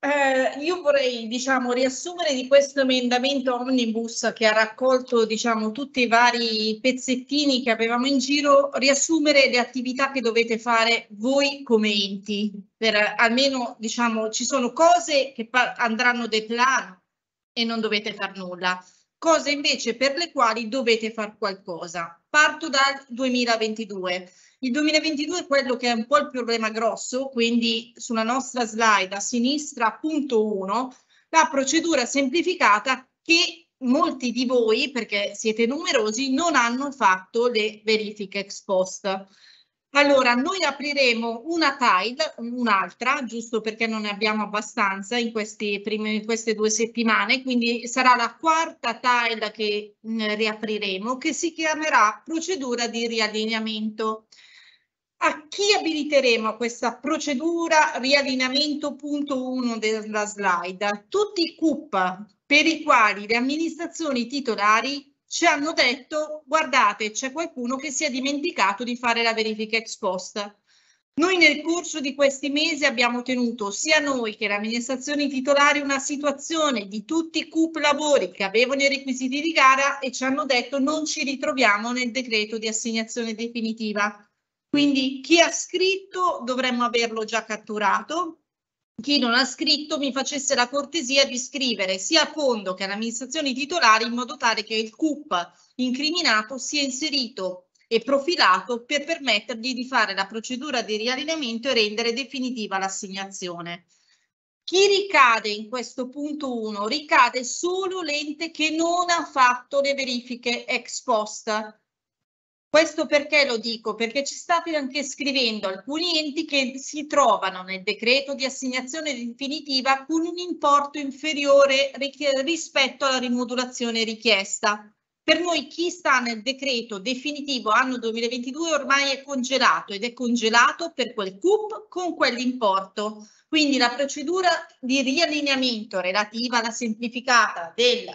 Eh, io vorrei diciamo, riassumere di questo emendamento omnibus che ha raccolto diciamo, tutti i vari pezzettini che avevamo in giro, riassumere le attività che dovete fare voi come enti. Per, almeno diciamo, ci sono cose che andranno de plano e non dovete far nulla, cose invece per le quali dovete far qualcosa. Parto dal 2022. Il 2022 è quello che è un po' il problema grosso, quindi sulla nostra slide a sinistra, punto 1, la procedura semplificata che molti di voi, perché siete numerosi, non hanno fatto le verifiche ex post. Allora, noi apriremo una tile, un'altra, giusto perché non ne abbiamo abbastanza in, prime, in, queste due settimane, quindi sarà la quarta tile che mh, mm, riapriremo, che si chiamerà procedura di riallineamento. A chi abiliteremo questa procedura riallineamento punto 1 della slide? Tutti i CUP per i quali le amministrazioni titolari ci hanno detto guardate c'è qualcuno che si è dimenticato di fare la verifica ex post. Noi nel corso di questi mesi abbiamo tenuto sia noi che le amministrazioni titolari una situazione di tutti i CUP lavori che avevano i requisiti di gara e ci hanno detto non ci ritroviamo nel decreto di assegnazione definitiva. Quindi chi ha scritto dovremmo averlo già catturato, chi non ha scritto mi facesse la cortesia di scrivere sia a fondo che alle amministrazioni titolari in modo tale che il CUP incriminato sia inserito e profilato per permettergli di fare la procedura di riallineamento e rendere definitiva l'assegnazione. Chi ricade in questo punto 1 ricade solo l'ente che non ha fatto le verifiche ex post questo perché lo dico? Perché ci state anche scrivendo alcuni enti che si trovano nel decreto di assegnazione definitiva con un importo inferiore rispetto alla rimodulazione richiesta. Per noi chi sta nel decreto definitivo anno 2022 ormai è congelato ed è congelato per quel CUP con quell'importo. Quindi la procedura di riallineamento relativa alla semplificata del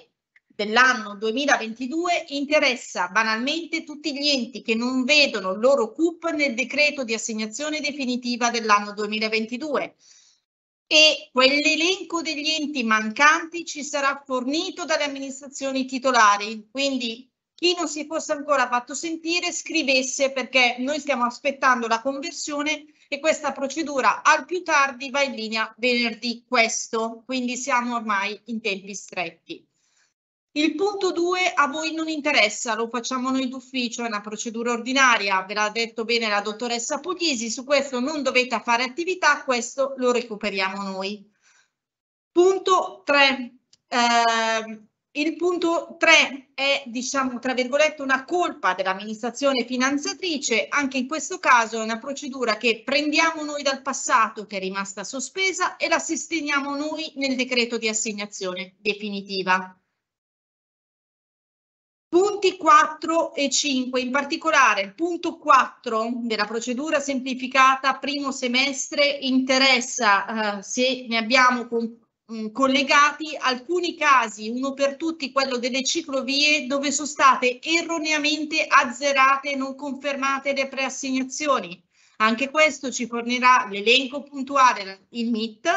dell'anno 2022 interessa banalmente tutti gli enti che non vedono il loro CUP nel decreto di assegnazione definitiva dell'anno 2022 e quell'elenco degli enti mancanti ci sarà fornito dalle amministrazioni titolari. Quindi chi non si fosse ancora fatto sentire scrivesse perché noi stiamo aspettando la conversione e questa procedura al più tardi va in linea venerdì questo, quindi siamo ormai in tempi stretti. Il punto 2 a voi non interessa, lo facciamo noi d'ufficio, è una procedura ordinaria, ve l'ha detto bene la dottoressa Puglisi, su questo non dovete fare attività, questo lo recuperiamo noi. Punto 3. Eh, il punto 3 è, diciamo, tra virgolette, una colpa dell'amministrazione finanziatrice, anche in questo caso è una procedura che prendiamo noi dal passato, che è rimasta sospesa, e la sistemiamo noi nel decreto di assegnazione definitiva. Punti 4 e 5, in particolare il punto 4 della procedura semplificata primo semestre interessa, eh, se ne abbiamo con, mh, mm, collegati, alcuni casi, uno per tutti quello delle ciclovie, dove sono state erroneamente azzerate e non confermate le preassegnazioni. Anche questo ci fornirà l'elenco puntuale, il MIT,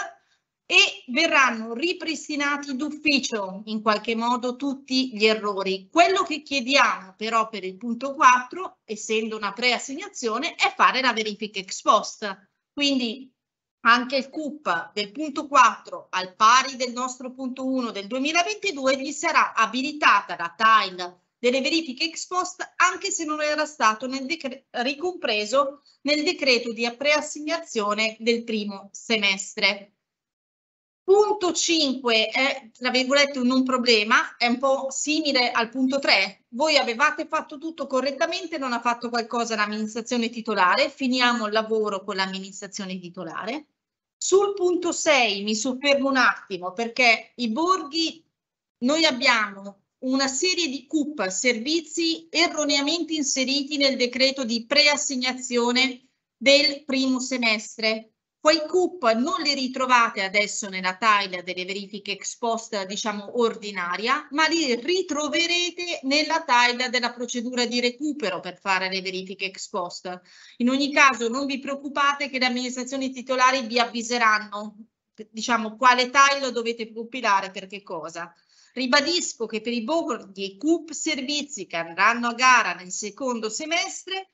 e verranno ripristinati d'ufficio in qualche modo tutti gli errori. Quello che chiediamo però per il punto 4, essendo una preassegnazione, è fare la verifica ex post. Quindi anche il CUP del punto 4 al pari del nostro punto 1 del 2022 gli sarà abilitata la tile delle verifiche ex post anche se non era stato nel ricompreso nel decreto di preassegnazione del primo semestre. Punto 5 è, tra virgolette, un non problema, è un po' simile al punto 3. Voi avevate fatto tutto correttamente, non ha fatto qualcosa l'amministrazione titolare, finiamo il lavoro con l'amministrazione titolare. Sul punto 6 mi soffermo un attimo perché i borghi, noi abbiamo una serie di CUP, servizi erroneamente inseriti nel decreto di preassegnazione del primo semestre Quei CUP non li ritrovate adesso nella taglia delle verifiche ex post, diciamo, ordinaria, ma li ritroverete nella taglia della procedura di recupero per fare le verifiche ex post. In ogni caso non vi preoccupate che le amministrazioni titolari vi avviseranno, diciamo, quale tile dovete compilare per che cosa. Ribadisco che per i borghi e i CUP servizi che andranno a gara nel secondo semestre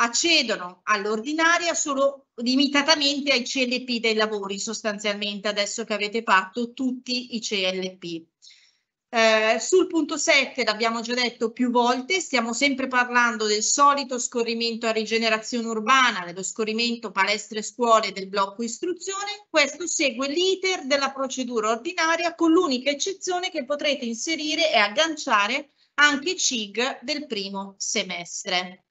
accedono all'ordinaria solo limitatamente ai CLP dei lavori, sostanzialmente adesso che avete fatto tutti i CLP. Eh, sul punto 7 l'abbiamo già detto più volte, stiamo sempre parlando del solito scorrimento a rigenerazione urbana, dello scorrimento palestre scuole del blocco istruzione, questo segue l'iter della procedura ordinaria con l'unica eccezione che potrete inserire e agganciare anche CIG del primo semestre.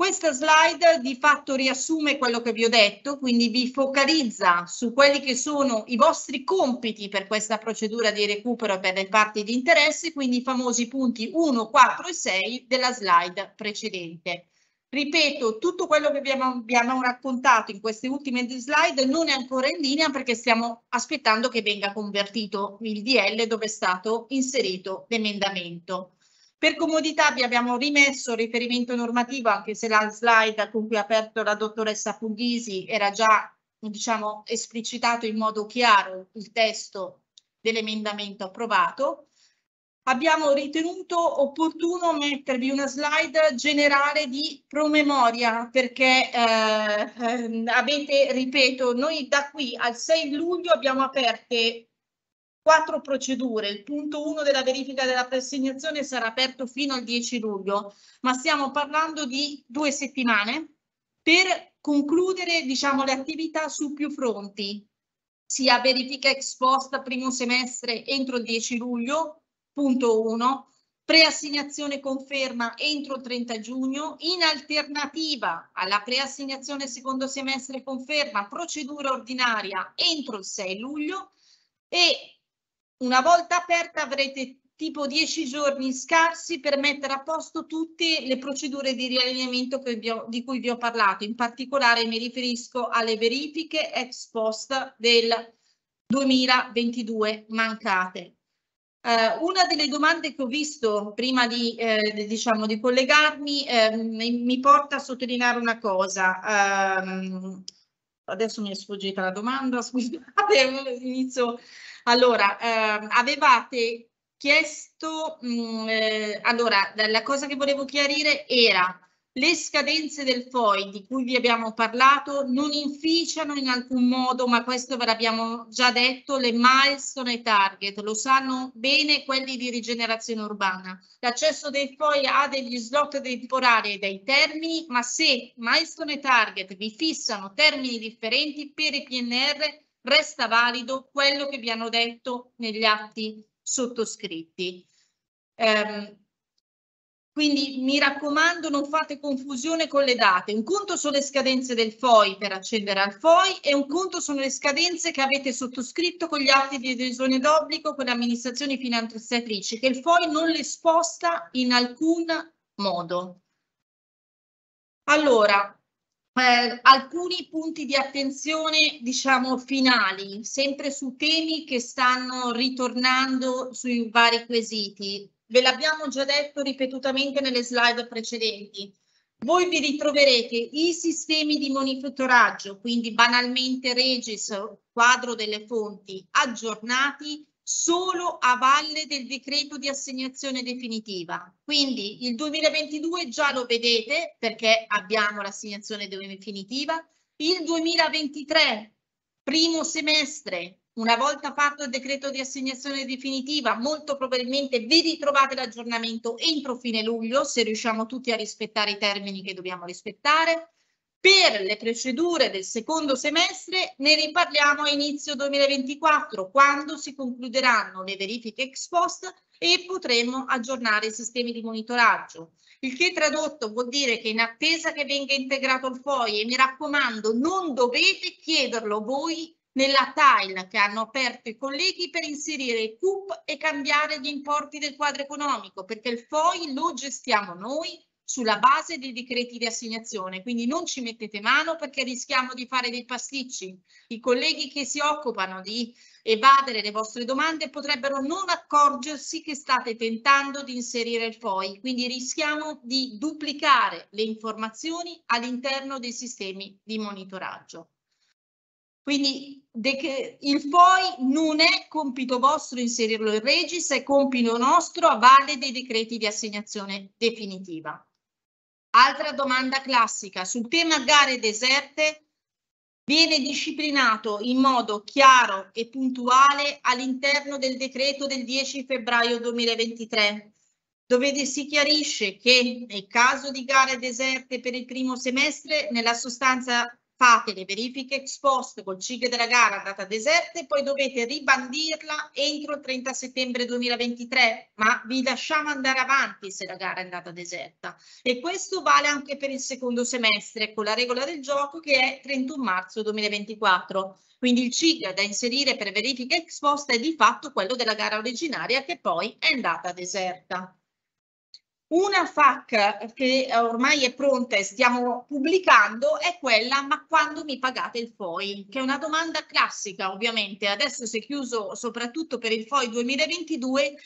Questa slide di fatto riassume quello che vi ho detto, quindi vi focalizza su quelli che sono i vostri compiti per questa procedura di recupero per le parti di interesse, quindi i famosi punti 1, 4 e 6 della slide precedente. Ripeto, tutto quello che abbiamo, abbiamo raccontato in queste ultime slide non è ancora in linea perché stiamo aspettando che venga convertito il DL dove è stato inserito l'emendamento. Per comodità vi abbiamo rimesso riferimento normativo, anche se la slide con cui ha aperto la dottoressa Puglisi era già diciamo, esplicitato in modo chiaro il testo dell'emendamento approvato. Abbiamo ritenuto opportuno mettervi una slide generale di promemoria perché eh, ehm, avete, ripeto, noi da qui al 6 luglio abbiamo aperte quattro procedure. Il punto 1 della verifica della preassegnazione sarà aperto fino al 10 luglio, ma stiamo parlando di due settimane per concludere diciamo, le attività su più fronti, sia verifica esposta primo semestre entro il 10 luglio, punto 1, preassegnazione conferma entro il 30 giugno, in alternativa alla preassegnazione secondo semestre conferma procedura ordinaria entro il 6 luglio e una volta aperta avrete tipo 10 giorni scarsi per mettere a posto tutte le procedure di riallineamento ho, di cui vi ho parlato, in particolare mi riferisco alle verifiche ex post del 2022 mancate. Eh, una delle domande che ho visto prima di, eh, diciamo, di collegarmi eh, mi, mi, porta a sottolineare una cosa. Ehm, adesso mi è sfuggita la domanda, scusate, inizio allora, eh, avevate chiesto, mh, mm, eh, allora, la cosa che volevo chiarire era le scadenze del FOI di cui vi abbiamo parlato non inficiano in alcun modo, ma questo ve l'abbiamo già detto, le milestone e target, lo sanno bene quelli di rigenerazione urbana. L'accesso dei FOI ha degli slot temporali e dei termini, ma se milestone e target vi fissano termini differenti per i PNR resta valido quello che vi hanno detto negli atti sottoscritti. Eh, quindi mi raccomando non fate confusione con le date, un conto sono le scadenze del FOI per accedere al FOI e un conto sono le scadenze che avete sottoscritto con gli atti di adesione d'obbligo con le amministrazioni finanziatrici che il FOI non le sposta in alcun modo. Allora, eh, alcuni punti di attenzione, diciamo, finali, sempre su temi che stanno ritornando sui vari quesiti. Ve l'abbiamo già detto ripetutamente nelle slide precedenti. Voi vi ritroverete i sistemi di monitoraggio, quindi banalmente Regis, quadro delle fonti, aggiornati solo a valle del decreto di assegnazione definitiva. Quindi il 2022 già lo vedete perché abbiamo l'assegnazione definitiva, il 2023 primo semestre, una volta fatto il decreto di assegnazione definitiva, molto probabilmente vi ritrovate l'aggiornamento entro fine luglio se riusciamo tutti a rispettare i termini che dobbiamo rispettare. Per le procedure del secondo semestre ne riparliamo a inizio 2024, quando si concluderanno le verifiche ex post e potremo aggiornare i sistemi di monitoraggio. Il che tradotto vuol dire che in attesa che venga integrato il FOI, e mi raccomando, non dovete chiederlo voi nella tile che hanno aperto i colleghi per inserire i CUP e cambiare gli importi del quadro economico, perché il FOI lo gestiamo noi sulla base dei decreti di assegnazione, quindi non ci mettete mano perché rischiamo di fare dei pasticci. I colleghi che si occupano di evadere le vostre domande potrebbero non accorgersi che state tentando di inserire il FOI, quindi rischiamo di duplicare le informazioni all'interno dei sistemi di monitoraggio. Quindi il FOI non è compito vostro inserirlo in Regis, è compito nostro a valle dei decreti di assegnazione definitiva. Altra domanda classica. Sul tema gare deserte viene disciplinato in modo chiaro e puntuale all'interno del decreto del 10 febbraio 2023, dove si chiarisce che nel caso di gare deserte per il primo semestre, nella sostanza fate le verifiche ex post col ciclo della gara a data deserta e poi dovete ribandirla entro il 30 settembre 2023, ma vi lasciamo andare avanti se la gara è andata deserta. E questo vale anche per il secondo semestre con la regola del gioco che è 31 marzo 2024. Quindi il ciclo da inserire per verifiche ex post è di fatto quello della gara originaria che poi è andata deserta. Una FAC che eh, ormai è pronta e stiamo pubblicando è quella ma quando mi pagate il FOI? Che è una domanda classica ovviamente, adesso si è chiuso soprattutto per il FOI 2022,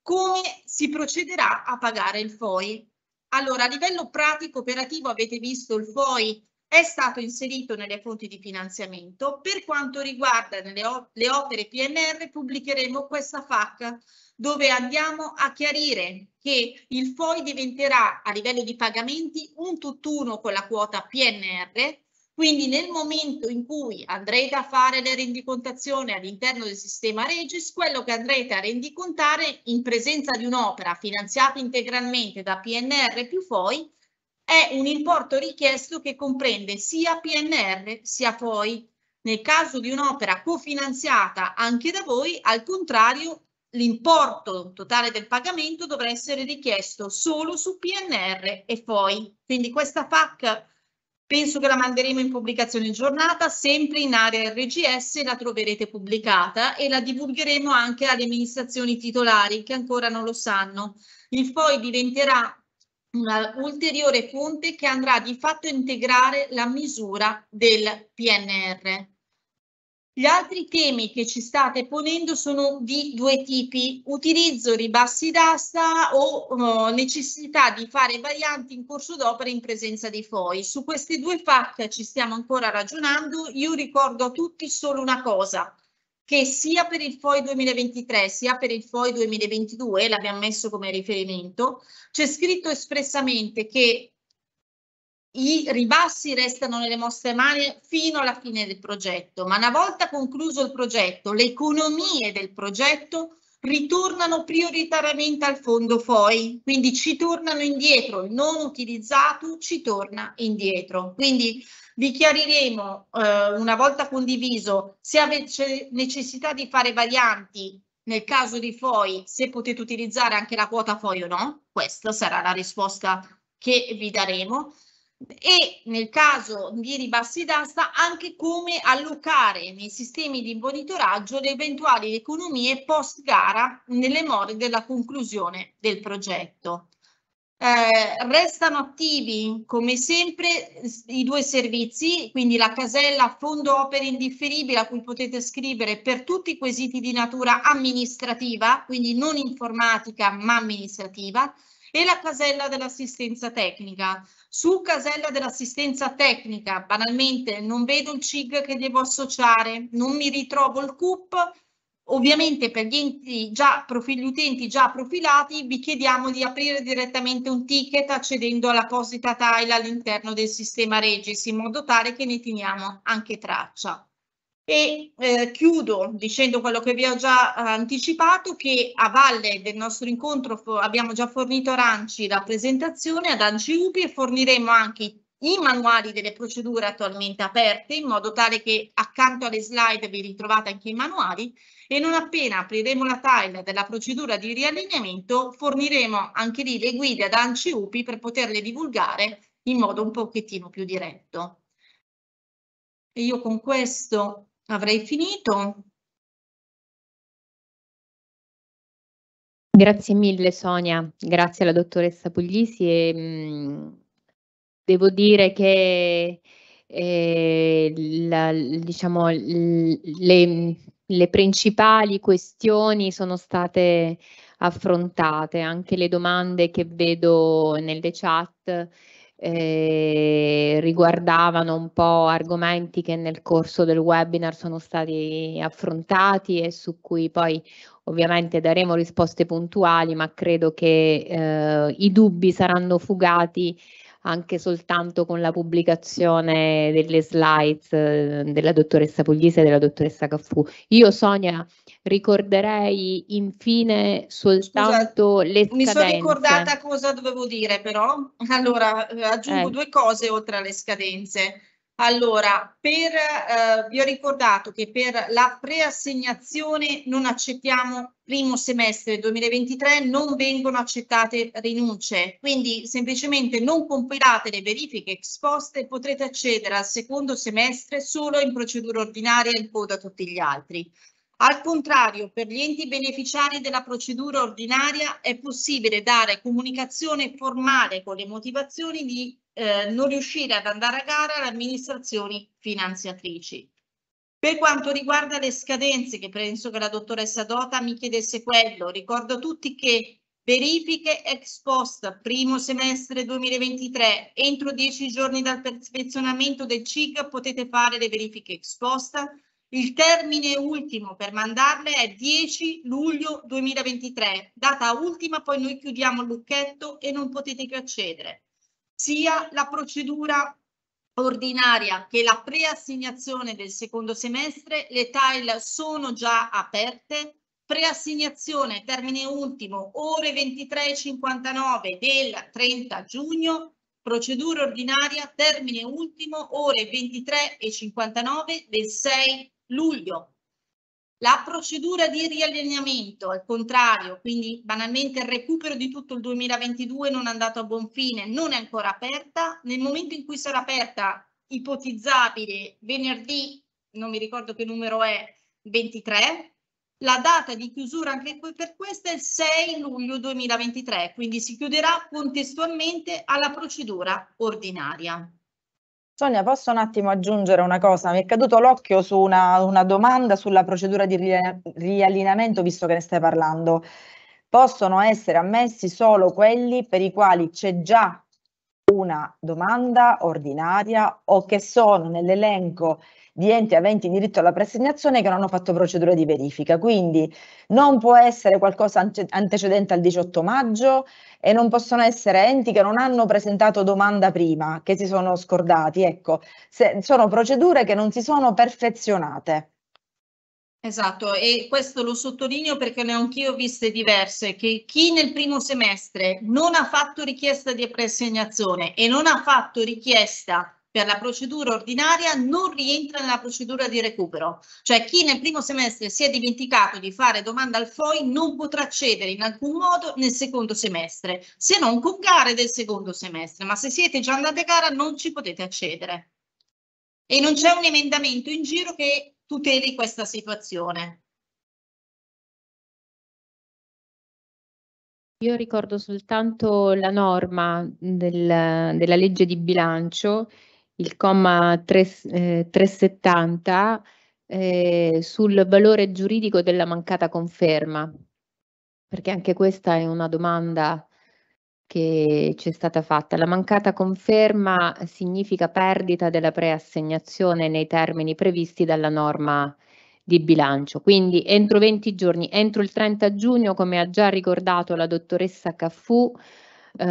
come si procederà a pagare il FOI? Allora a livello pratico operativo avete visto il FOI è stato inserito nelle fonti di finanziamento. Per quanto riguarda le opere PNR pubblicheremo questa FAC dove andiamo a chiarire che il FOI diventerà a livello di pagamenti un tutt'uno con la quota PNR, quindi nel momento in cui andrete a fare le rendicontazioni all'interno del sistema Regis, quello che andrete a rendicontare in presenza di un'opera finanziata integralmente da PNR più FOI è un importo richiesto che comprende sia PNR sia FOI. Nel caso di un'opera cofinanziata anche da voi, al contrario, l'importo totale del pagamento dovrà essere richiesto solo su PNR e poi. Quindi questa FAC penso che la manderemo in pubblicazione in giornata, sempre in area RGS la troverete pubblicata e la divulgheremo anche alle amministrazioni titolari che ancora non lo sanno. Il FOI diventerà un'ulteriore fonte che andrà di fatto a integrare la misura del PNR. Gli altri temi che ci state ponendo sono di due tipi, utilizzo ribassi d'asta o eh, necessità di fare varianti in corso d'opera in presenza di FOI. Su queste due facce ci stiamo ancora ragionando, io ricordo a tutti solo una cosa, che sia per il FOI 2023 sia per il FOI 2022, l'abbiamo messo come riferimento, c'è scritto espressamente che i ribassi restano nelle mosse mani fino alla fine del progetto, ma una volta concluso il progetto, le economie del progetto ritornano prioritariamente al fondo FOI, quindi ci tornano indietro, il non utilizzato ci torna indietro. Quindi vi chiariremo eh, una volta condiviso se avete necessità di fare varianti nel caso di FOI, se potete utilizzare anche la quota FOI o no, questa sarà la risposta che vi daremo e nel caso di ribassi d'asta anche come allocare nei sistemi di monitoraggio le eventuali economie post gara nelle more della conclusione del progetto. Eh, restano attivi come sempre i due servizi, quindi la casella fondo opere indifferibili a cui potete scrivere per tutti i quesiti di natura amministrativa, quindi non informatica ma amministrativa, e la casella dell'assistenza tecnica. Su casella dell'assistenza tecnica, banalmente, non vedo il CIG che devo associare, non mi ritrovo il CUP, Ovviamente per gli, enti già, profili, utenti già profilati vi chiediamo di aprire direttamente un ticket accedendo all'apposita tile all'interno del sistema Regis in modo tale che ne teniamo anche traccia. E eh, chiudo dicendo quello che vi ho già eh, anticipato, che a valle del nostro incontro abbiamo già fornito a Ranci la presentazione, ad Anci UPI e forniremo anche i manuali delle procedure attualmente aperte, in modo tale che accanto alle slide vi ritrovate anche i manuali e non appena apriremo la tile della procedura di riallineamento forniremo anche lì le guide ad Anci UPI per poterle divulgare in modo un pochettino più diretto. E io con questo Avrei finito. Grazie mille Sonia, grazie alla dottoressa Puglisi e, mh, mm, devo dire che eh, la, diciamo, le, le principali questioni sono state affrontate, anche le domande che vedo nelle chat eh, riguardavano un po' argomenti che nel corso del webinar sono stati affrontati e su cui poi ovviamente daremo risposte puntuali, ma credo che eh, i dubbi saranno fugati anche soltanto con la pubblicazione delle slides eh, della dottoressa Pugliese e della dottoressa Caffù. Io Sonia ricorderei infine soltanto Scusa, le scadenze. Mi sono ricordata cosa dovevo dire però, allora eh, aggiungo eh. due cose oltre alle scadenze. Allora, per, eh, vi ho ricordato che per la preassegnazione non accettiamo primo semestre 2023, non vengono accettate rinunce, quindi semplicemente non compilate le verifiche esposte e potrete accedere al secondo semestre solo in procedura ordinaria in coda a tutti gli altri. Al contrario, per gli enti beneficiari della procedura ordinaria è possibile dare comunicazione formale con le motivazioni di eh, non riuscire ad andare a gara le amministrazioni finanziatrici. Per quanto riguarda le scadenze, che penso che la dottoressa Dota mi chiedesse quello, ricordo a tutti che verifiche ex post primo semestre 2023, entro dieci giorni dal perfezionamento del CIG potete fare le verifiche ex post, il termine ultimo per mandarle è 10 luglio 2023, data ultima poi noi chiudiamo il lucchetto e non potete più accedere sia la procedura ordinaria che la preassegnazione del secondo semestre, le tile sono già aperte, preassegnazione termine ultimo ore 23.59 del 30 giugno, procedura ordinaria termine ultimo ore 23.59 del 6 luglio. La procedura di riallineamento, al contrario, quindi banalmente il recupero di tutto il 2022 non è andato a buon fine, non è ancora aperta. Nel momento in cui sarà aperta, ipotizzabile venerdì, non mi ricordo che numero è, 23, la data di chiusura anche per questa è il 6 luglio 2023, quindi si chiuderà contestualmente alla procedura ordinaria. Sonia, posso un attimo aggiungere una cosa? Mi è caduto l'occhio su una, una domanda sulla procedura di ria- riallineamento, visto che ne stai parlando. Possono essere ammessi solo quelli per i quali c'è già una domanda ordinaria o che sono nell'elenco di enti aventi diritto alla preassegnazione che non hanno fatto procedure di verifica. Quindi non può essere qualcosa antecedente al 18 maggio e non possono essere enti che non hanno presentato domanda prima, che si sono scordati. Ecco, Se, sono procedure che non si sono perfezionate. Esatto, e questo lo sottolineo perché ne ho anch'io viste diverse, che chi nel primo semestre non ha fatto richiesta di preassegnazione e non ha fatto richiesta per la procedura ordinaria non rientra nella procedura di recupero. Cioè chi nel primo semestre si è dimenticato di fare domanda al FOI non potrà accedere in alcun modo nel secondo semestre, se non con gare del secondo semestre, ma se siete già andate a gara non ci potete accedere. E non c'è un emendamento in giro che tuteli questa situazione. Io ricordo soltanto la norma del, della legge di bilancio il comma 3, eh, 370 eh, sul valore giuridico della mancata conferma, perché anche questa è una domanda che ci è stata fatta. La mancata conferma significa perdita della preassegnazione nei termini previsti dalla norma di bilancio. Quindi entro 20 giorni, entro il 30 giugno, come ha già ricordato la dottoressa Caffù, eh,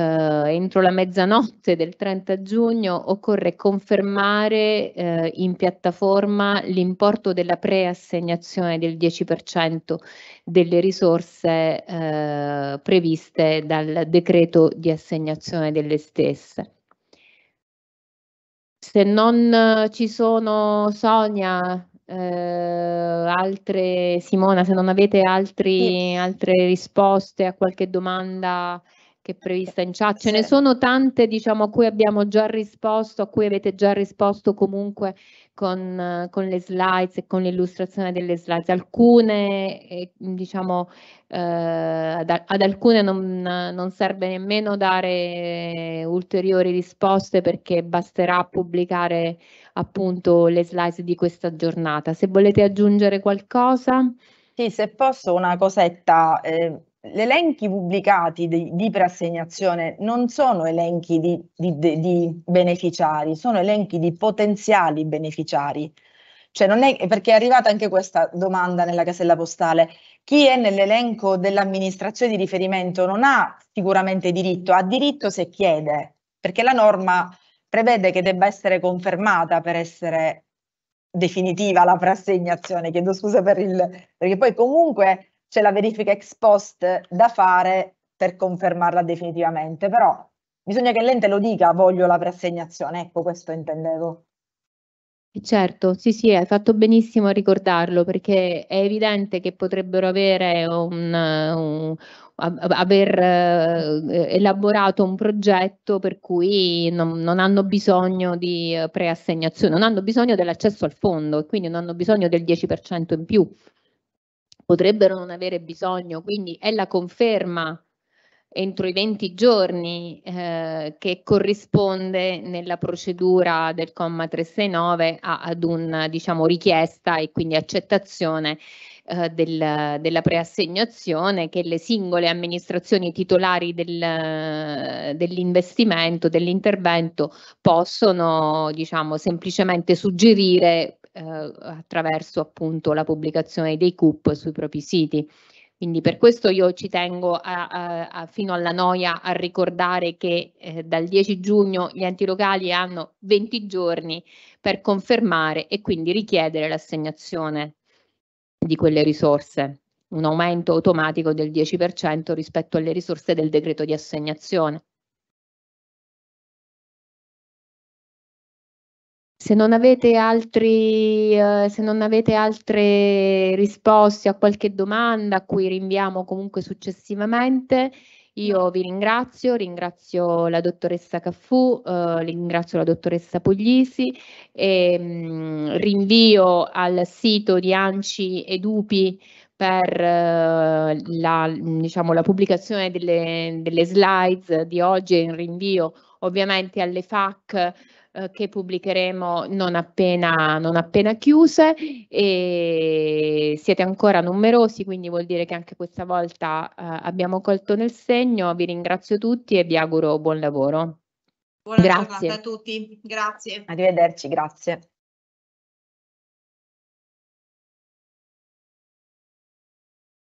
entro la mezzanotte del 30 giugno occorre confermare eh, in piattaforma l'importo della preassegnazione del 10% delle risorse eh, previste dal decreto di assegnazione delle stesse. Se non ci sono, Sonia, eh, altre, Simona, se non avete altri, altre risposte a qualche domanda che è prevista in chat. Ce ne sono tante diciamo, a cui abbiamo già risposto, a cui avete già risposto comunque con, con le slides e con l'illustrazione delle slides. Alcune, eh, diciamo, eh, ad, ad, alcune non, non, serve nemmeno dare ulteriori risposte perché basterà pubblicare appunto le slides di questa giornata. Se volete aggiungere qualcosa. Sì, se posso una cosetta. Eh gli elenchi pubblicati di, di preassegnazione non sono elenchi di, di, di, beneficiari, sono elenchi di potenziali beneficiari. Cioè non è, perché è arrivata anche questa domanda nella casella postale. Chi è nell'elenco dell'amministrazione di riferimento non ha sicuramente diritto, ha diritto se chiede, perché la norma prevede che debba essere confermata per essere definitiva la preassegnazione. Chiedo scusa per il... perché poi comunque c'è la verifica ex post da fare per confermarla definitivamente, però bisogna che l'ente lo dica, voglio la preassegnazione, ecco questo intendevo. Certo, sì, sì, hai fatto benissimo a ricordarlo perché è evidente che potrebbero avere un, un aver eh, elaborato un progetto per cui non, non, hanno bisogno di eh, preassegnazione, non hanno bisogno dell'accesso al fondo e quindi non hanno bisogno del 10% in più potrebbero non avere bisogno, quindi è la conferma entro i 20 giorni eh, che corrisponde nella procedura del comma 369 a, ad una diciamo, richiesta e quindi accettazione eh, del, della preassegnazione che le singole amministrazioni titolari del, dell'investimento, dell'intervento possono diciamo, semplicemente suggerire eh, attraverso appunto la pubblicazione dei CUP sui propri siti. Quindi per questo io ci tengo a, a, a fino alla noia a ricordare che eh, dal 10 giugno gli enti locali hanno 20 giorni per confermare e quindi richiedere l'assegnazione di quelle risorse, un aumento automatico del 10% rispetto alle risorse del decreto di assegnazione. Se non avete, altri, eh, se non avete altre risposte a qualche domanda, a cui rinviamo comunque successivamente, io vi ringrazio, ringrazio la dottoressa Caffù, eh, ringrazio la dottoressa Puglisi e mh, mm, rinvio al sito di Anci ed UPI per eh, la, diciamo, la, pubblicazione delle, delle, slides di oggi e in rinvio ovviamente alle FAC eh, che pubblicheremo non appena, non appena chiuse e siete ancora numerosi, quindi vuol dire che anche questa volta eh, abbiamo colto nel segno. Vi ringrazio tutti e vi auguro buon lavoro. Buona grazie. giornata a tutti, grazie. Arrivederci, grazie.